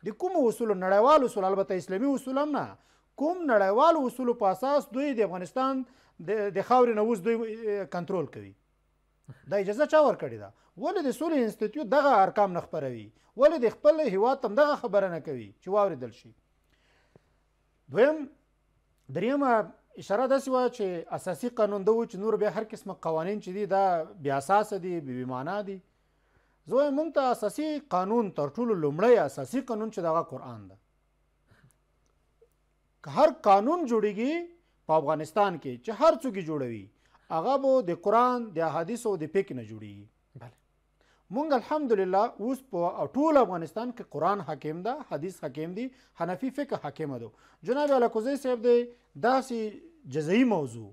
C: د کوم اصول نړیوال اصول البته اسلامي اصول هم نه کوم نړیوال اصول په اساس دوی د افغانستان د خاورې نووز دوی کنټرول کوي دا اجازه چا ورکړې ده ولې د سولې انسټیټیوټ دغه ارقام نه خبروي ولې د خپل هیواد تم دغه خبره نه کوي چې واوریدل شي دویم دریمه اشاره داسې وه چې اساسي قانون ده چې نور بیا هر قسمه قوانین چې دي دا بیا اساسه دي بې معنا دي زه مونږ ته اساسي قانون تر ټولو لومړی اساسي قانون چې دغه قرآن ده هر قانون جوړیږي په افغانستان کې چې هر څوک جوړوي هغه به د قرآن د احادیثو د فقه نه جوړیږي بله مونږ الحمدلله اوس په ټول افغانستان کې قران حاکم ده حدیث حاکم دي حنفي فقه حاکم ده جناب الکوزی صاحب دی داسې جزئی موضوع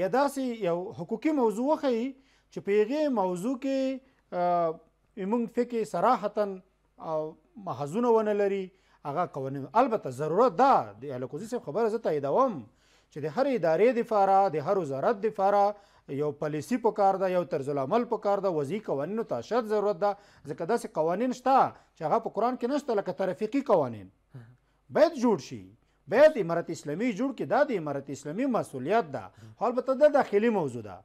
C: یا داسې یو حقوقي موضوع وخی چې په هغه موضوع کې موږ فقه صراحتن محزونه ونه لري هغه قوانین البته ضرورت ده د الکوزی صاحب خبره زه تاییدوم چې د هر ادارې د فاره د هر وزارت د فاره یو پالیسی په کار ده یو طرز العمل په کار ده وضعي قوانینو ته شد ضرورت ده ځکه داسې قوانین شته چې هغه په قرآن کې نشته لکه ترفیقي قوانین باید جوړ شي باید امارت اسلامي جوړ کې دا د امارت اسلامي مسؤلیت ده البته دا داخلي موضوع ده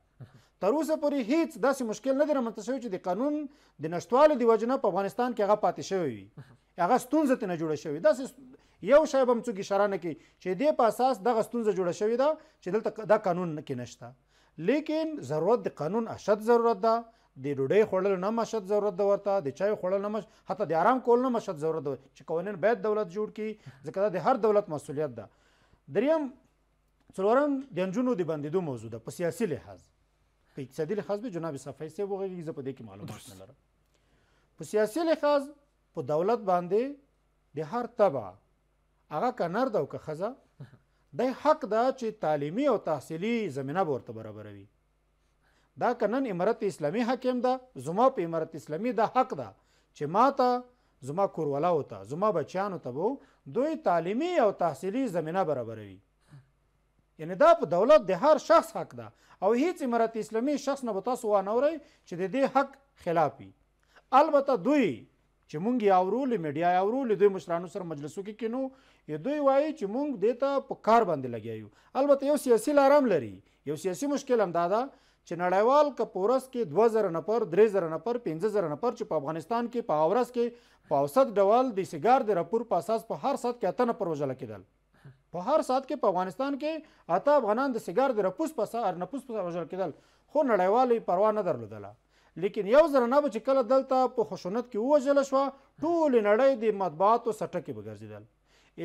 C: تر اوسه پورې هیڅ داسې مشکل نه دی رامنځته شوی چې د قانون د نشتوالي د وجې نه په افغانستان کې هغه پاتې شوی وي هغه ستونزه ترنه جوړه شوې داسې یو شی به هم څوک اشاره نه کوي چې دې په اساس دغه ستونزه جوړه شوې ده چې دلته دا قانون کې نشته لیکن ضرورت د قانون اشد ضرورت ده د ډوډۍ خوړل نه مشد ضرورت ده ورته د چای خوړل نه مش حتی د آرام کول نه مشد ضرورت ده چې قوانین باید دولت جوړ کړي ځکه د هر دولت مسولیت ده دریم څلورم د انجونو د بندیدو موضوع ده په سیاسي لحاظ په اقتصادي لحاظ به جناب صفای صاحب وغوږی زه په دې کې معلومات نه لرم په سیاسي لحاظ په دولت باندې د هر تبع هغه کنر ده او که ښځه د حق دا چې تعلیمی او تحصیلی زمینه ورته برابروي دا کنن امارت اسلامی حکیم ده زما په امارت اسلامی دا حق ده چې ما ته زما کوروالا وته زما بچیانو ته به دوی تعلیمی او تحصیلی زمینه برابروي یعنی دا په دولت د هر شخص حق ده او هیڅ امارت اسلامی شخص نه به تاسو وانه اورئ چې د دې حق خلاف وي البته دوی چې مونږ یې اورول میډیا یې اورول دوی مشرانو سره مجلسو کې کینو یې دوی وایي چې مونږ دته په کار باندې لګیایو البته یو سیاسي لارم لري یو سیاسي مشکل هم دا ده چې نړیوال کپورس کې 2000 نفر 3000 نفر 15000 نفر چې په افغانستان کې په اورس کې په اوسط ډول د سیګار د راپور په اساس په هر سات کې اته نفر وژل کېدل په هر سات کې په افغانستان کې اته افغانان د سیګار د راپوس په سر نفوس په وژل کېدل خو نړیوالې پروا نه درلودله لیکن یو زرنه به چې کله دلته په خشونت کې ووژله شوه ټولې نړۍ د مطبوعاتو سټه کې بګرځېدل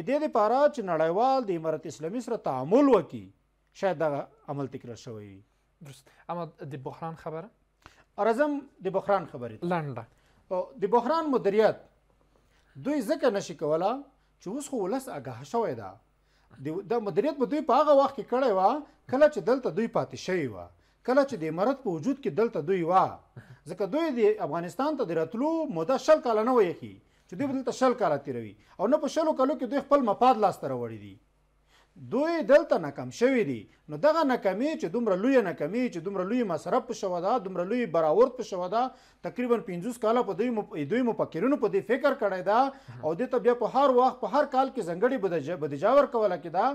C: دې دپاره چې نړیوال د امارت اسلامي سره تعامل وکړي شاید دغه عمل تکرار شوی وي
A: درست اما د بحران خبره
C: ارزم د بحران خبرې لنډه د بحران مدیریت دوی ځکه نشي کوله چې اوس خو ولس آګاه شوی ده د مدیریت به دوی په هغه وخت کې کړی وه کله چې دلته دوی پاتې شوي وه کله چې د امارت په وجود کې دلته دوی وا ځکه دوی د افغانستان ته د راتلو موده شل کال نه وي کی چې دوی دلته شل کال تیروي او نه په شلو کالو کې دوی خپل مفاد لاسته راوړي دي دوی دلته ناکام شوي دي نو دغه ناکامي چې دومره لوی ناکامي چې دومره لوی مصرف په شوه دا دومره لوی براورد په شوه دا تقریبا 50 کال په دوی مپ... دوی مفکرونو په دې فکر کړی دا او د تبیا په هر وخت په هر کال کې زنګړې بده بدجاور کوله کې دا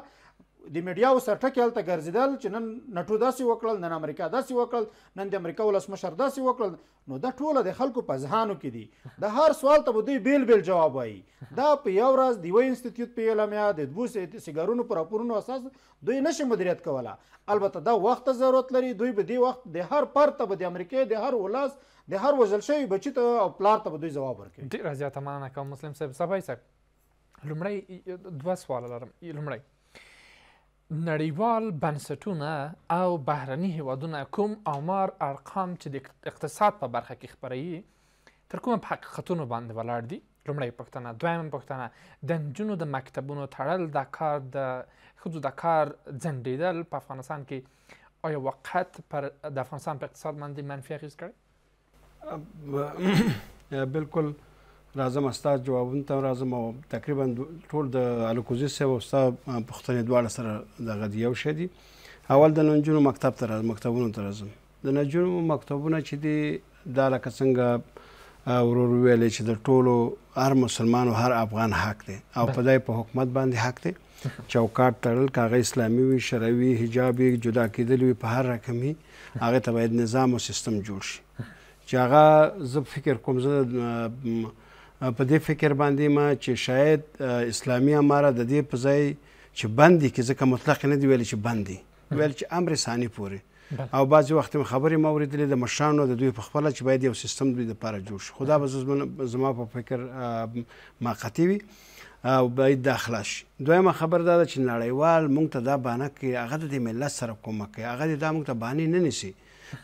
C: د میډیاو سره ټکیل ته ګرځیدل چې نن نټو داسې وکړل نن امریکا داسې وکړل نن د امریکا ولسمشر داسې وکړل نو دا ټوله د خلکو په ذهانو کې دي د هر سوال ته به دوی بیل بیل جواب وایي دا په یو راز د یوه انسټیټیوټ په اعلامیه د دوو سیګارونو په راپورونو اساس دوی نشي مدیریت کوله البته دا وخت ضرورت لري دوی به دې وخت د هر فرد ته به د امریکې د هر ولس
A: د هر وژل شوي بچي ته او پلار ته به دوی ځواب ورکوي ډېره زیاته مننه کوم مسلم صاحب صفای صاحب لومړی دوه سواله لرم لومړی نړیوال بنسټونه او بهرني هیوادونه کوم آمار ارقام چې د اقتصاد په برخه کې خپروي تر کومه په حقیقتونو باندې ولاړ دي لومړی پوښتنه دویم پوښتنه د نجونو د مکتبونو تړل د کار د ښځو د کار ځنډېدل په افغانستان کې آیا وقت پر د افغانستان په اقتصاد باندې منفي اغېز کړی
D: بالکل راځم استاد جوابونه ته راځم او تقریبا ټول د الکوزي سیو استاد پښتنې دواړه سره د غدیو شدي اول د ننجونو مکتب تر مکتبونو تر راځم د ننجونو مکتبونه چې دی د لکه څنګه ورور ویل چې د ټولو هر مسلمان او هر افغان حق دی او په دای په حکومت باندې حق دی چوکاټ تړل کاغه اسلامي وي شروي حجاب جدا کېدل وي په هر رقمي هغه ته باید نظام او سیستم جوړ شي چې هغه زه فکر کوم زه په دې فکر باندې ما چې شاید اسلامي اماره د دې په ځای چې بندي کې ځکه مطلق نه دی ویل چې بندي ویل چې امر ثاني پوري او بعضی وخت خبرې ما اوریدلې د مشرانو د دوی په خپل چې باید یو سیستم دوی د پاره جوړ شي خدا به زما په فکر ما قطیوي او باید داخله شي دویمه خبر دا ده چې نړیوال موږ ته دا بانه کوي هغه د دې ملت سره کومک کوي هغه دا موږ ته بانې نه نیسي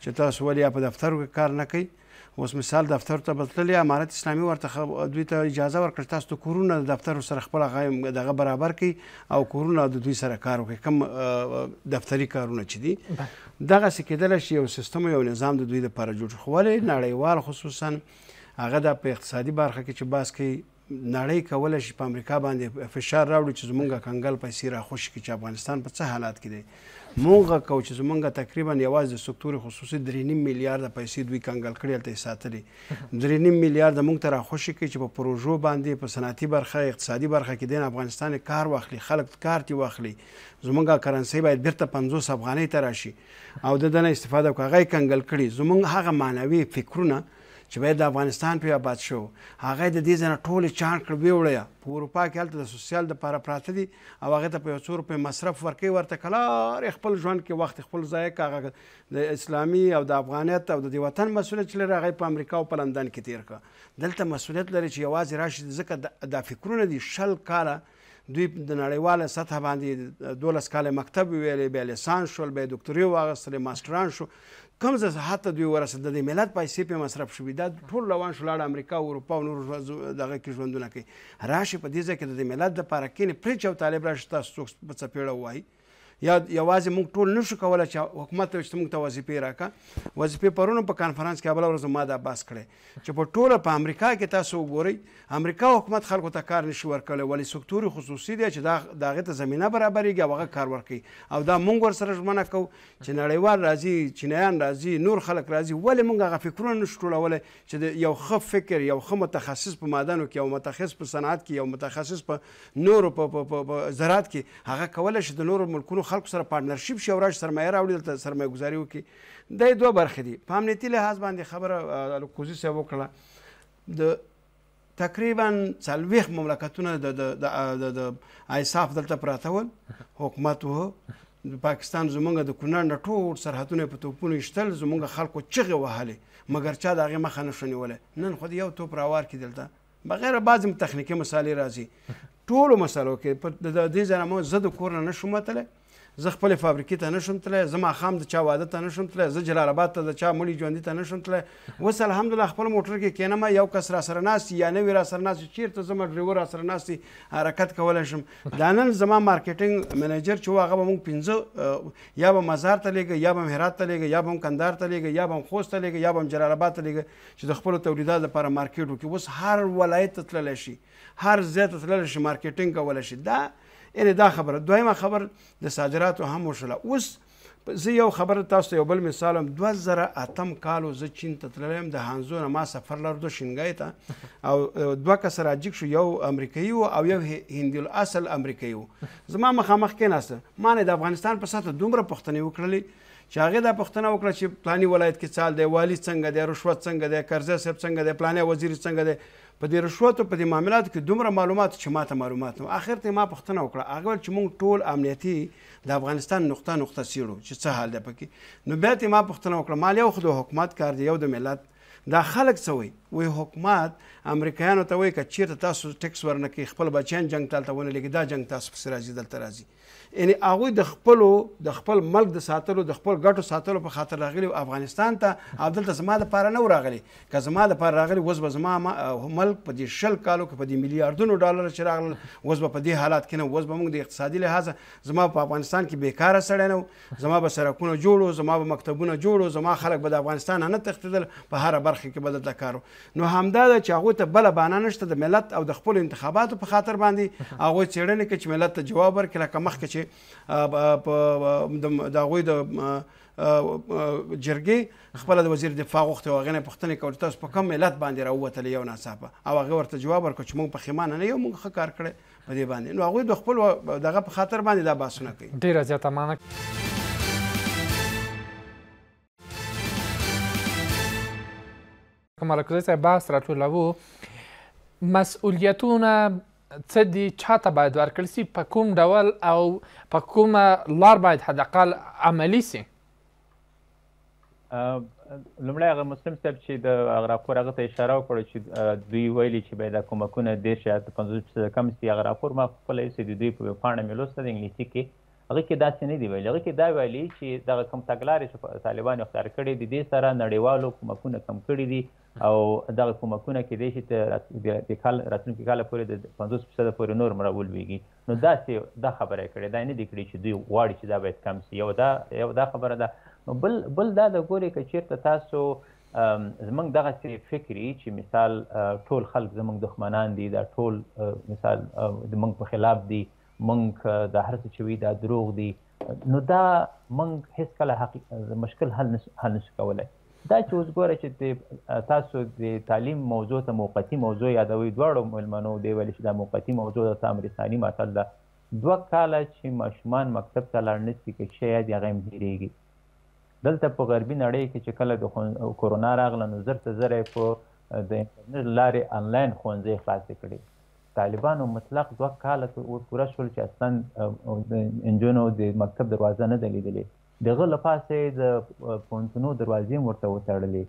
D: چې تاسو ولې په دفتر کې کار نه کوئ اوس مثال دفتر ته بتللی امارت اسلامي ورته دوی ته اجازه ورکړ تاسو ته کورونه د دفتر سره خپل دغه برابر کی او کورونه د دوی سره کار وکړي کم دفتری کارونه چي دي دغه څه کېدل شي یو سیستم یو نظام د دوی لپاره جوړ خولې نړیوال خصوصا هغه د په اقتصادي برخه کې چې باس کې نړۍ کول شي په امریکا باندې فشار راوړي چې زمونږه کنګل پیسې راخوش کی چې افغانستان په څه حالات کې دی مونږ کو چې مونږ تقریبا یوازې د سکتور خصوصي 3.5 میلیارډ پیسې دوی کنګل کړل ته ساتلې 3.5 میلیارډ مونږ ته راخوشي کې چې په پروژو باندې په صنعتي برخه اقتصادي برخه کې د افغانستان کار واخلي خلک کار تی واخلي زمونږه کرنسي باید بیرته 500 افغانۍ ته راشي او د دنه استفاده کوي کنګل کړي زمونږ هغه معنوي فکرونه چې باید د افغانستان په آباد شو هغه د دې ځنه ټول چان کړ ویوړیا په اروپا کې هلته د سوسیال د لپاره پراته دي او هغه ته په یو څو روپۍ مصرف ورکوي ورته کلار خپل ژوند کې وخت خپل ضایع کړ د اسلامي او د افغانیت او د دې وطن مسولیت چې لري هغه په امریکا او په لندن کې تیر کړ دلته مسولیت لري چې یوازې راشي ځکه د فکرونه دي شل کاله دوی د نړیواله سطح باندې دولس کاله مکتب ویلې بیا لسان شول بیا دکتوري واغستلې ماسټران شو کم زه ساحت ته دوی ورسېدل د ملت پیسې پې مصرف شوي دا ټول روان شو لاړه امریکا او اروپا او نور دغه کې ژوندونه کوي راشي په دې ځای کې د ملت دپاره کښېنې پرېچ او طالب راشي تاسو څوک په څپېړه ووایي یا یوازې موږ ټول نشو کولای چې حکومت ته چې موږ ته وظیفې راکړه وظیفې پرون په کانفرنس کې بل ورځ ما دا باس کړی چې په ټوله په امریکا کې تاسو وګورئ امریکا حکومت خلکو ته کار نشي ورکړی ولې سکتور خصوصي دی چې دا د هغې ته زمینه برابرېږي او هغه کار ورکوي او دا موږ ورسره ژمنه کوو چې نړیوال راځي چینایان راځي نور خلک راځي ولې موږ هغه فکرونه نشو ټولولی چې یو ښه فکر یو ښه متخصص په معدنو کې یو متخصص په صنعت کې یو متخصص په نورو په زراعت کې هغه کولی شي د نورو ملکونو نور خلکو سره پارتنرشپ شي او راش سرمایه راوړي دلته سرمایه ګزاري وکړي دا دوه برخې دي په امنیتي لحاظ باندې خبره الکوزي صاحب وکړه د تقریبا څلوېښت مملکتونه د د ایساف دلته پراته ول حکومت و پاکستان زمونږ د کونړ نه ټول سرحدونه په توپونو شتل زمونږ خلکو چغې وهلې مګر چا د هغې مخه نه شو نیولی نن خو د یو توپ راوار کې دلته بغیر بعضې تخنیکي مسالې راځي ټولو مسالو کې د دې ځای نه زه د کور نه نه شم وتلی زه خپل فابریکې ته نشم تللی زه ماښام د چا واده ته نشم تللی زه جلال آباد ته د چا مړي ژوندي ته نشم تللی اوس الحمدلله خپل موټر کې کینم یو کس را سره ناست یا نه وي را سره ناست چیرته زما ډریور را سره ناست حرکت کولی شم دا نن زما مارکیټینګ منیجر چې و هغه به موږ پنځه یا به مزار ته لیږه یا به هرات ته لیږه یا به کندهار ته لیږه یا به خوست ته لیږه یا به جلال آباد ته لیږه چې د خپل تولیدات لپاره مارکیټ وکړي اوس هر ولایت ته تللی شي هر ځای ته تللی شي مارکیټینګ کولی شي دا یعنی دا خبره دویمه خبر د صادراتو هم وشله اوس زه یو خبره تاسو ته یو بل مثال هم دوه زره اتم کالو زه چین ته تللی یم د هانزو نه ما سفر لرلو شینګای ته او دوه کسه راجیک شو یو امریکایي و او یو هندي الاصل امریکایي و زما مخامخ کېناسته ما نه د افغانستان په سطح دومره پوښتنې وکړلې چې هغې دا پوښتنه وکړه چې پلاني ولایت کې څال دی والي څنګه دی رشوت څنګه دی کرزی صاحب څنګه دی پلانی وزیر څنګه دی په دې رشوت په دې معاملاتو کې دومره معلومات چې ماته معلومات نو اخر ته ما پوښتنه وکړه هغه چې مونږ ټول امنیتي د افغانستان نقطه نقطه سیړو چې څه حال ده پکې نو بیا ته ما پوښتنه وکړه مالیه خو د حکومت کار دی یو د ملت دا خلک څه وي وي حکومت امریکایانو ته وایي که چېرته تاسو ټیکس ورنکړئ خپل بچیان جنګ ته هلته ونه لګي دا جنګ تاسو پسې راځي دلته راځي یعنې هغوی د خپلو د خپل ملک د ساتلو د خپل ګټو ساتلو په خاطر راغلي افغانستان ته او دلته زما دپاره نه راغلي که زما دپاره راغلي اوس به زما ملک په دې شل کالو کې په دې میلیارډونو ډالر چې راغلل اوس به په دې حالات کې نه اوس به موږ د اقتصادي لحاظه زما په افغانستان کې بیکاره سړی نه زما به سرکونه جوړو زما به مکتبونه جوړو زما خلک به د افغانستان نه تښتېدل په هره برخه کې به دلته کارو نو همدا ده چې هغوی هغه ته بل بانه نشته د ملت او د خپل انتخاباتو په خاطر باندې هغه چیرنې کې چې ملت ته جواب ورکړي لکه مخکې چې د هغه د جرګي خپل د وزیر دفاع غوښته او غنه پښتنې کول تاسو په کوم ملت باندې راووتل یو ناصافه او هغه ورته جواب ورکړ چې مونږ په خیمانه نه یو مونږ ښه کار کړی په دې باندې نو هغه د خپل دغه په خاطر باندې دا باسونه کوي
A: ډیره زیاته مانک که ملکزی صاحب بحث راټولوو مسئولیتونه څه دي چا ته باید ورکړل سي په کوم ډول او په کومه لار باید حداقل عملي سي لومړی هغه مسلم صاحب چې
B: د هغه راپور هغه ته اشاره وکړه چې دوی ویلي چې باید دا کومکونه دېرش یا پنځوس فیصده کم سي هغه راپور ما خپله ایسې د دوی په پاڼه مې لوسته د انګلیسي کې هغه کې داسې نه دی ویلي هغه کې دا ویلي چې دغه کوم تګلارې چې طالبانو اختیار کړې دي دې سره نړیوالو کومکونه کم کړي دي او دغه کومکونه کې دی چې د کال راتلونکي کال پورې د 50% پورې نور مراول ویږي نو دا چې دا خبره کړې دا نه دی کړې چې دوی غواړي چې دا باید کم شي یو دا یو دا خبره ده نو بل بل دا د ګوري کې چیرته تاسو زمنګ دغه سری فکری چې مثال ټول خلک زمنګ دښمنان دي دا ټول مثال زمنګ په خلاف دي منګ د هر څه چې وی دا دروغ دي نو دا منګ هیڅ کله حقیقت مشکل حل نس حل نس کولای دا چې اوس ګوره چې تاسو د تعلیم موضوع ته موقتی موضوع یادوي دواړو ملمنو دی ویل چې دا موقتی موضوع د امریکایي متل ده دوه کاله چې ماشومان مکتب ته لاړ نشي کې شاید هغه هم هېرېږي دلته په غربي نړۍ کې چې کله د کورونا راغله نو زر ته زر په د انټرنیټ لارې آنلاین ښوونځي خلاص کړي طالبانو مطلق دوه کاله پوره شول چې اصلا د انجونو د مکتب دروازه نه ده لیدلې دغه لپاسه د پونتونو دروازې ورته وتړلې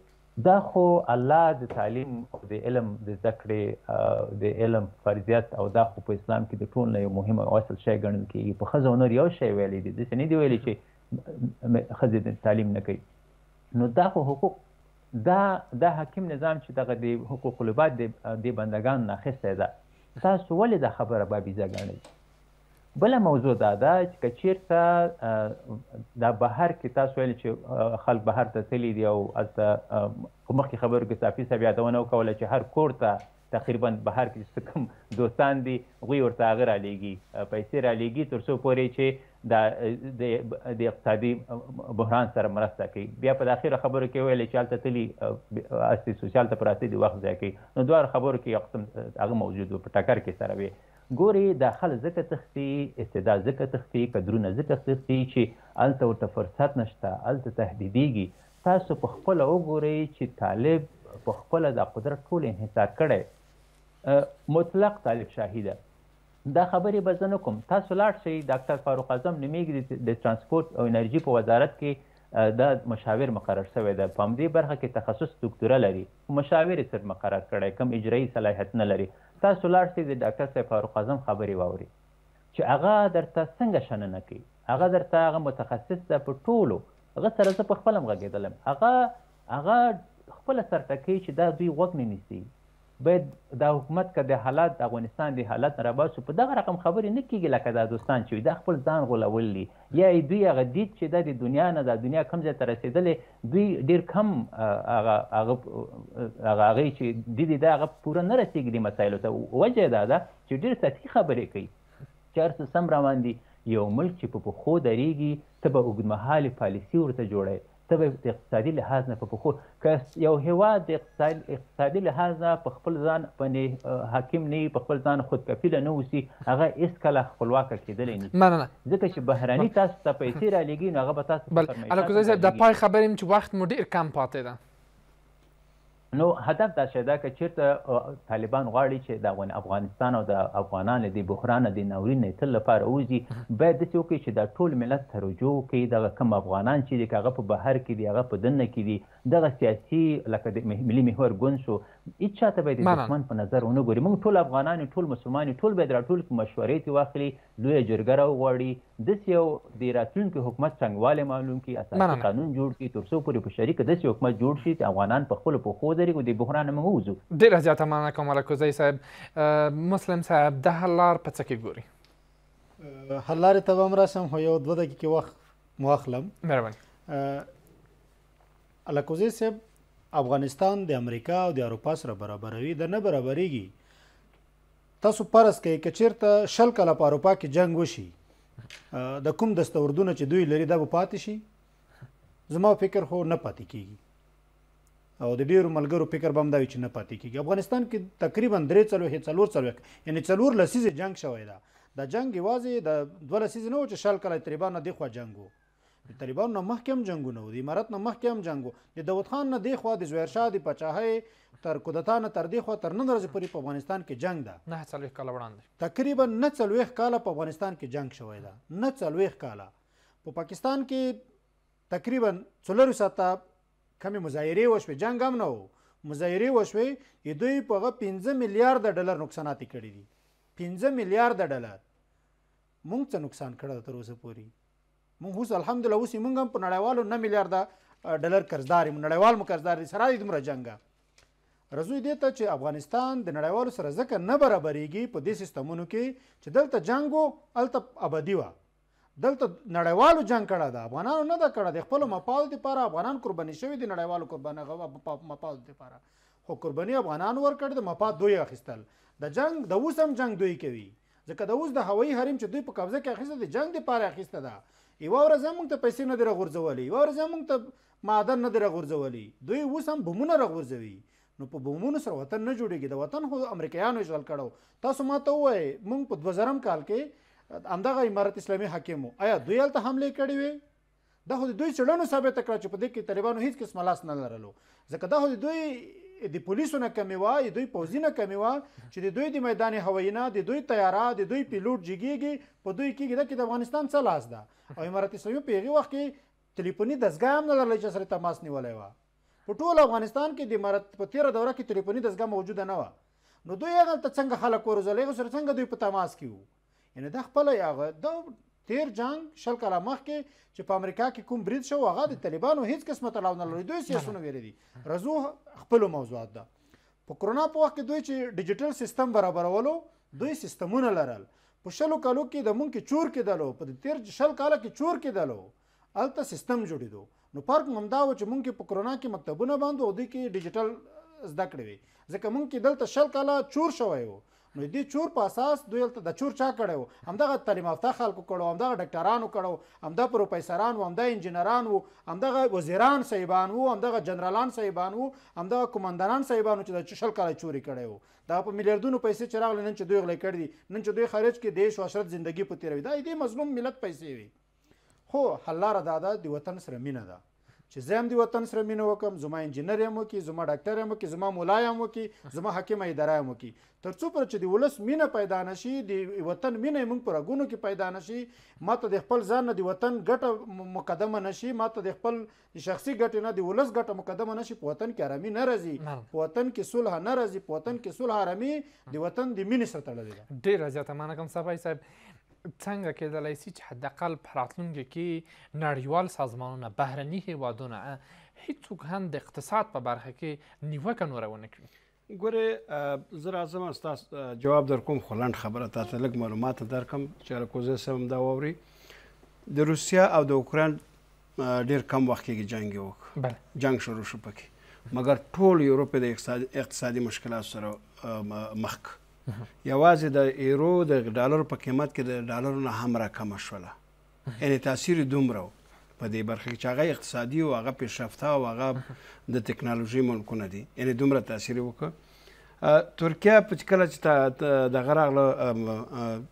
B: دا خو الله د تعلیم او د علم د ذکرې د علم فرضیت او دا خو په اسلام کې د ټول نه یو مهم او اصل شی ګڼل کیږي په خزه هنر یو شی ویلی دی داسې نه دی ویلی چې خزه د تعلیم نه کوي نو دا خو حقوق دا دا حکیم نظام چې دغه د حقوق العباد د بندگان نه اخیستی ده تاسو ولې دا خبره بابیزه ګڼئ بل موضوع دا ده چې کچیرته دا بهر کې تاسو ویل چې خلک بهر ته تللی دي او الته په مخکې خبرو کې صافي صاحب یادونه وکوله چې هر کور ته تقریبا بهر کې څه کوم دوستان دي هغوی ورته هغه رالیږي پیسې رالیږي تر څو پورې چې دا د اقتصادي بحران سره مرسته کوي بیا په اخره خبرو کې ویل چې هلته تلي اصلي سوسیال ته پراته دي وخت ځای کوي نو دواړو خبرو کې یو قسم هغه موجود و په ټکر کې سره وي ګوري دا خلک ځکه تخفي استعداد ځکه تخفي قدرونه ځکه تخفي چې هلته ورته فرصت نشته هلته تهدیدېږي تاسو په خپله وګورئ چې طالب په خپله دا قدرت ټول انحصار کړی مطلق طالب شاهي ده دا خبرې به زه نه کوم تاسو لاړ شئ ډاکټر فاروق اعظم نومیږي د ترانسپورت او انرژي په وزارت کې دا مشاور مقرر شوی ده په همدې برخه کې تخصص دکتوره لري مشاور یې صرف مقرر کړی کوم اجرایي صلاحیت نه لري تاسو لاړ شئ د ډاکټر صاحب فاروق اعظم خبرې واورئ چې هغه درته څنګه شننه کوي هغه درته هغه متخصص ده په ټولو هغه سره زه په خپل هم غږېدلم هغه هغه خپله سرټکۍ چې دا دوی غوږ نه نیسي باید دا حکومت که د حالات د افغانستان د حالات نه راباسو په دغه رقم خبرې نه کیږي لکه دا دوستان چې دا خپل ځان غولول دي یا دوی هغه دید چې دا د دنیا نه دا دنیا کم ځای ته رسېدلې دوی ډېر کم هغه هغه هغې چې دیدي دا هغه پوره نه رسېږي دې مسایلو ته وجه دا ده چې ډېر سطحي خبرې کوي چې هر څه سم روان دي یو ملک چې په پښو درېږي ته به اوږدمهالې پالیسي ورته جوړوې ته به د اقتصادي لحاظ نه په پخو که یو هیواد د اقتصادي اقتصادي لحاظ نه په خپل ځان باندې حاکم نه په خپل ځان خود کفیل نه وسی هغه هیڅ کله خپلواک کېدلی نه مننه ځکه چې بهراني تاسو ته پیسې را لګي نو هغه به تاسو بل الکوزای صاحب د پای
A: خبرې چې وخت مو ډیر کم پاتې ده
B: نو هدف دا شیدا ک چیرته طالبان غواړي چې د افغانستان او د افغانان د بحران د ناورین نه تل لپاره وځي باید د څوک چې د ټول ملت سره جو کې د کم افغانان چې دغه په بهر کې دغه په دننه کې دي د سیاسي لکه د ملي محور ګون شو هیڅ چاته به د دښمن په نظر ونه ګوري موږ ټول افغانان ټول مسلمان ټول باید راټول کړو مشورې ترې واخلي لویه جرګه راوغواړي داسې یو د راتلونکي حکومت څنګهوالی معلوم کړي اساسي قانون جوړ کړي تر څو پورې په شریکه داسې حکومت جوړ شي چې افغانان په خپلو پښو
A: درېږو د بحران نه موږ ووځو ډېره زیاته مننه کوم ملکوزی صاحب مسلم صاحب د حل لار په څه کې
C: ګوري حل لارې ته به هم راشم خو یو دوه دقیقې وخت مو اخلم مهرباني الکوزی صاحب افغانستان د امریکا او د اروپا سره برابروي د نه برابرېږي تاسو پرس کوي که چیرته شل کاله په اروپا کې جنگ وشي د کوم دستوردونه چې دوی لري دا به پاتې شي زما فکر خو نه پاتې کیږي او د ډیرو ملګرو فکر به هم دا وي چې نه پاتې کیږي افغانستان کې تقریبا درې څلوېښت څلور څلوېښت یعنې څلور لسیزې جنګ شوی ده دا جنگ یوازې د دوه لسیزې نه و چې شل کاله تقریبا نه دېخوا جنګ و د طالبانو نه مخکې هم جنگونه وو د امارت نه مخکې هم جنگ وو د داود خان نه دی خو د زویر شاه د پچاهۍ تر کودتا نه تر دی خو تر نن ورځې پورې په افغانستان کې جنگ ده
A: نه څلوېښت کاله وړاندې
C: تقریبا نه څلوېښت کاله په افغانستان کې جنگ شوی ده نه څلوېښت کاله په پاکستان کې تقریبا څلور ساعته کمی مظاهرې وشوې جنگ هم نه وو مظاهرې وشوې دوی په هغه 15 میلیارډ ډالر نقصانات کړي دي 15 میلیارډ ډالر مونږ څه نقصان کړل تر اوسه پورې مونږ اوس الحمدلله اوس مونږ هم په نړیوالو نه میلیارده ډالر قرضدار یو نړیوال مو قرضدار سره دې دومره جنګه رزوی دې ته چې افغانستان د نړیوالو سره ځکه نه برابرېږي په دې سیستمونو کې چې دلته جنګ وو هلته ابدي وه دلته نړیوالو جنگ کړه ده افغانانو نه ده کړه د خپلو مفادو دپاره افغانان قرباني شوي دي نړیوالو قرباني مفادو دپاره خو قرباني افغانانو ورکړ د مفاد دوی اخیستل د جنگ د اوس هم جنگ دوی کوي ځکه د اوس د هوایي حریم چې دوی په قبضه کې اخیسته د جنگ دپاره اخیسته ده یوه ورځ هم موږ ته پیسې نه دي راغورځولې یوه ورځ هم موږ ته معدن نه دي راغورځولې دوی اوس هم بمونه راغورځوي نو په بمونو سره وطن نه جوړیږي د وطن خو امریکایانو اشغال کړو تاسو ما ته ووایئ موږ په دوه زرم کال کې همدغه امارت اسلامي حاکم وو آیا دوی هلته حملې کړې وې دا خو د دوی څېړنو ثابته کړه چې په دې کې طالبانو هیڅ قسمه لاس نه لرلو ځکه دا خو د دوی د پولیسو نه کمی وا د دوی پوځي نه کمی وا چې د دوی د میدان هواینا د دوی تیاره د دوی پیلوټ جګیږي په دوی کې دا چې د افغانستان څه لاس ده او امارات اسلامي په هغه وخت کې ټلیفوني دستګاه هم نه لرله چې سره تماس نیولی و په ټول افغانستان کې د امارات په تیره دوره کې ټلیفوني دستګاه موجوده نه وه نو دوی هغه ته څنګه خلک ورزل هغه سره څنګه دوی په تماس کې وو یعنی دا خپل هغه د تیر جنگ شل کاله مخکې چې په امریکا کې کوم برید شو هغه د طالبانو هیڅ قسمه تړاو نه لري دوی سیاسونه ویری دي رزو خپل موضوعات ده په کرونا په وخت کې دوی چې ډیجیټل سیستم برابرولو دوی سیستمونه لرل په شلو کالو کې د مونږ کې چور کېدلو په تیر شل کاله کې چور کېدلو الته سیستم جوړیدو نو فرق ممدا و چې مونږ په کرونا کې مکتبونه باندې او دوی کې ډیجیټل زده کړې وي ځکه مونږ کې دلته شل کاله چور شوی وو نو دې چور په اساس دوی د چور چا کړو همدغه تعلیم یافته خلکو کړو همدغه ډاکټرانو کړو همدغه پروفیسوران وو همدغه انجنیران وو همدغه وزیران صاحبان وو همدغه جنرالان صاحبان وو همدغه قومندانان صاحبانو چې د شل کاله چوری کړی وو دا په میلیارډونو پیسې چې راغلي نن چې دوی غلې کړی نن چې دوی خارج کې دیش او عشرت زندگی په تیروي دا دې مظلوم ملت پیسې وي خو حلاره دا ده د وطن سره مینه ده چې زم دی وطن سره مینه وکم زما انجنیر یم کی زما ډاکټر یم کی زما مولا یم کی زما حکیم اداره یم کی ترڅو پر چې دی ولس مینه پیدا نشي دی وطن مینه موږ پر غونو کې پیدا نشي ماته د خپل ځان نه دی وطن ګټه مقدمه نشي ماته د خپل شخصي ګټه نه دی ولس ګټه مقدمه نشي په وطن کې آرامي نه راځي په وطن کې صلح نه راځي په وطن کې صلح آرامي دی وطن د مینې سره تړلی
A: ده ډیر زیاته مننه کوم صاحب څنګه کېدلی سي چې حداقل په راتلونکي کې نړیوال سازمانونه بهرني هیوادونه هیڅوک هم د اقتصاد په برخه کې نیوکه نوره ونه کړي
D: ګوره زه راځم ستاسو جواب درکوم خو لنډ خبره تاسو لږ معلومات درکم چې الکوزه سم دا ووري د روسیا او د اوکران ډیر کم وخت کې جنگ وکړ جنگ شروع شو پکې مګر ټول یورپ د اقتصادي مشکلاتو سره مخ یوازې د ایرو د ډالر په قیمت کې د ډالر نه هم راکمه شوله یعنی تاثیر دومره په دې برخه کې چې هغه اقتصادي او هغه پیشرفته او هغه د ټکنالوژي ملکونه دي یعنی دومره تاثیر وکړه ترکیه په کله چې د غراغله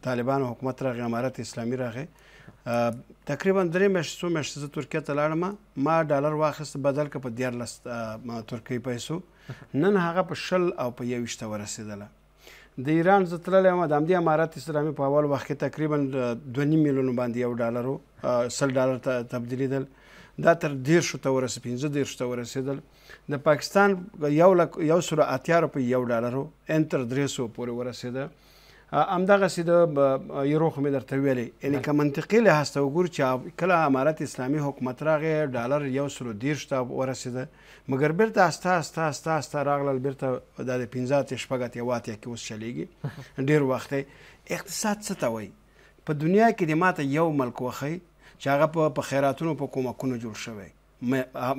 D: طالبان حکومت راغی امارت اسلامي راغی تقریبا درې میاشتې څو میاشتې زه ترکیه ته لاړم ما ډالر واخیست بدل که په دیارلس ترکیې پیسو نن هغه په شل او په یوویشته ورسېدله د ایران زه تللی وم د همدې امارت اسلامي په اول وخت کې تقریبا دوه نیم میلیونه باندې یو ډالر و سل ډالر ته تبدیلېدل دا تر دیرشو ته ورسېد پنځه دیرشو ته ورسېدل د پاکستان یو لک یو سوه اتیا روپۍ یو ډالر و ان تر درې سوه پورې ورسېده امدغه سید یورو خو مې درته ویلې یعنی که منطقي لحاظ ته وګور چې کله امارت اسلامي حکومت راغې ډالر یو سلو دېرش ته ورسېده مګر بیرته استا استا استا استا راغلل بیرته دا د پنځه اتیا شپږ اتیا اوه اتیا کې اوس چلیږي ډېر وخت اقتصاد څه ته وایي په دنیا کې د ماته یو ملک وښی چې هغه په خیراتونو په کومکونو جوړ شوی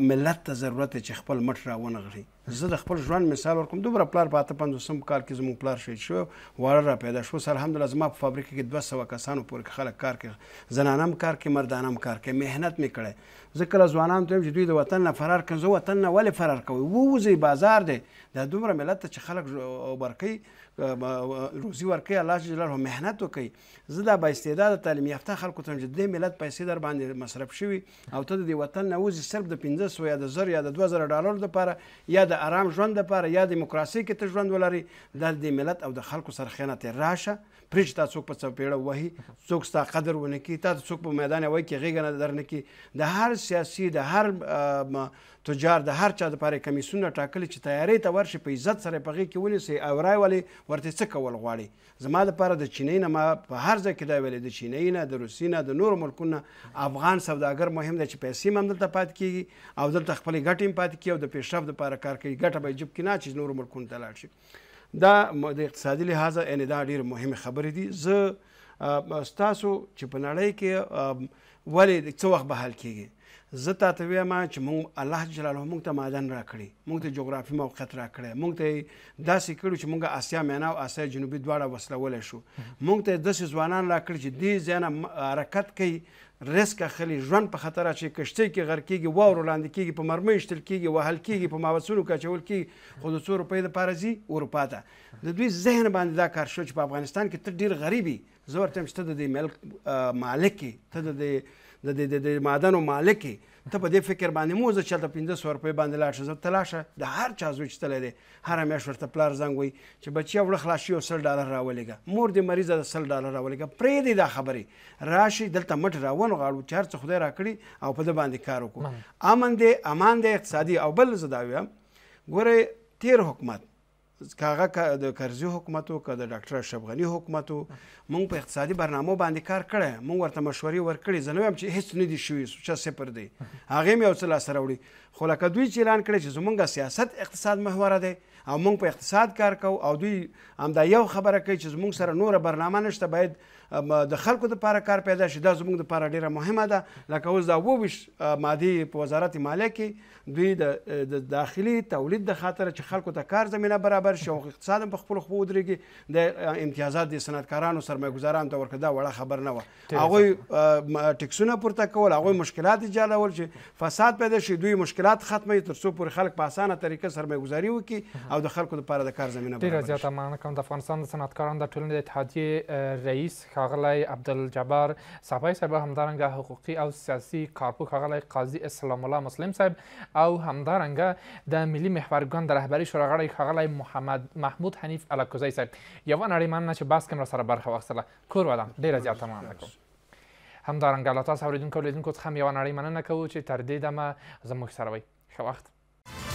D: ملت ته ضرورت چې خپل مټ راونغړي زه د خپل ژوند مثال ورکوم دومره پلار په اته پنځوسم کال کې زموږ پلار شهید شو واړه را پیدا شو سر الحمدلله زما په فابریکه کې دوه سوه کسانو پورې خلک کار کوي زنانم کار کوي مردانم کار کوي مهنت مې کړی زه کله ځوانانو ته چې دوی د وطن نه فرار کوي زه وطن نه ولې فرار کوئ ووځئ بازار دی دا دومره ملت ته چې خلک ورکوي روزي ورکوي الله جل جلاله مهنت وکوي زه دا با استعداد تعلیم یافته خلکو ته چې د ملت پیسې در باندې مصرف شوي او ته د وطن نه وځي صرف د 1500 یا د 1000 یا د 2000 ډالر لپاره یا د د آرام ژوند لپاره یا دیموکراسي کې ته ژوند ولري د دې ملت او د خلکو سره خیانت راشه پرېږدي تا څوک په څپېړه وهي څوک ستا قدر ونه کړي تا ته څوک په میدان وایي کې غېږه نه درنه کړي د هر سیاسي د هر تجار د هر چا دپاره کمیسیونونه ټاکلي چې تیارۍ ته ورشي په عزت سره یې په غېږ کې ونیسي او رای ولې ورته څه کول غواړي زما لپاره د چینۍ نه ما په هر ځای کې دا ویلی د چینۍ نه د روسیې نه د نورو ملکونو نه افغان سوداګر مهم دی چې پیسې هم همدلته پاتې کېږي او دلته خپلې ګټې هم پاتې کېږي او د پیشرفت لپاره کار کوي ګټه به یې جب کې نه چې نورو ملکونو ته لاړ شي دا د اقتصادي لحاظه یعنی دا ډیر مهمه خبره دي زه ستاسو چې په نړۍ کې ولې څه وخت به حل کیږي زه تا ته وایم چې مونږ الله جلاله مونږ ته معدن راکړي مونږ ته جغرافي موقعیت راکړي مونږ ته داسې کړو چې مونږ آسیا مینا او آسیا جنوبي دواړه وسلولی شو مونږ ته داسې ځوانان راکړي چې دې ځای نه حرکت کوي ریسک اخلي ژوند په خطر اچي کشتۍ کې غر کېږي واور لاندې کېږي په مرمۍ شتل کېږي وهل کېږي په ماوسونو کاچول کېږي خو د څو روپۍ د پاره ځي اروپا ته د دوی ذهن باندې دا کار شو چې په افغانستان کې ته ډیر غریبي زه ورته چې ته د مالک ته د د د معدنو مالک ته په دې فکر باندې مو زه چلته 1500 روپۍ باندې لاړ شم زه تلاشه د هر چا زوی چې تللی دی هره میاشت ورته پلار زنګ وي چې بچیه وړه خلاص شي او سل ډالر راولېږه مور دې مریضه ده سل ډالر راولېږه پرېږدې دا خبرې راشي دلته مټ راونغاړو چې هر څه خدای راکړي او په ده باندې کار وکړو امن دی امان دی اقتصادي او بل زه دا وایم ګوره تیر حکومت کاغه د کرزي حکومتو که د ډاکټر اشرف غني حکومتو مونږ په اقتصادي برنامه باندې کار کړی مونږ ورته مشورې ورکړې زه نه وایم چې هیڅ نه دي شوي سوچه صفر دی هغه مې یو څه لاسته راوړي خو لکه دوی چې اعلان کړی چې زمونږ سیاست اقتصاد محوره دی او مونږ په اقتصاد کار کوو او دوی همدا یو خبره کوي چې زمونږ سره نوره برنامه نشته باید د خلکو لپاره کار پیدا شي دا زموږ لپاره ډیره مهمه ده لکه اوس دا وویش مادي په وزارت مالیه کې دوی د داخلي تولید د خاطر چې خلکو ته کار زمينه برابر شي او اقتصاد په خپل خو ودرېږي د امتیازات د صنعتکارانو سرمایه‌ګزارانو ته ورکړه دا وړه خبر نه و هغه ټکسونه پورته کول هغه مشکلات ایجادول چې فساد پیدا شي دوی مشکلات ختمي ترڅو پر خلک په اسانه طریقه سرمایه‌ګزاري وکړي او د خلکو لپاره د کار زمينه برابر شي ډیره
A: زیاته مننه کوم د افغانستان د صنعتکارانو د ټولنې د اتحادیې رئیس خا ښاغلی عبدالجبار صفای صاحب او همدارنګه حقوقي او سیاسي کارپوه ښاغلی قاضي اسلام الله مسلم صاحب او همدارنګه د ملي محورګان د رهبري شورا غړی ښاغلی محمد محمود حنیف الکوزی صاحب یوه نړۍ مننه چې بس کم را سره برخه واخیستله کور ودان ډېره زیاته مننه کوم همدارنګه له تاسو اورېدونکو او لیدونکو څخه هم یوه نړۍ مننه کوو چې تر دې دمه زموږ سره وئ ښه وخت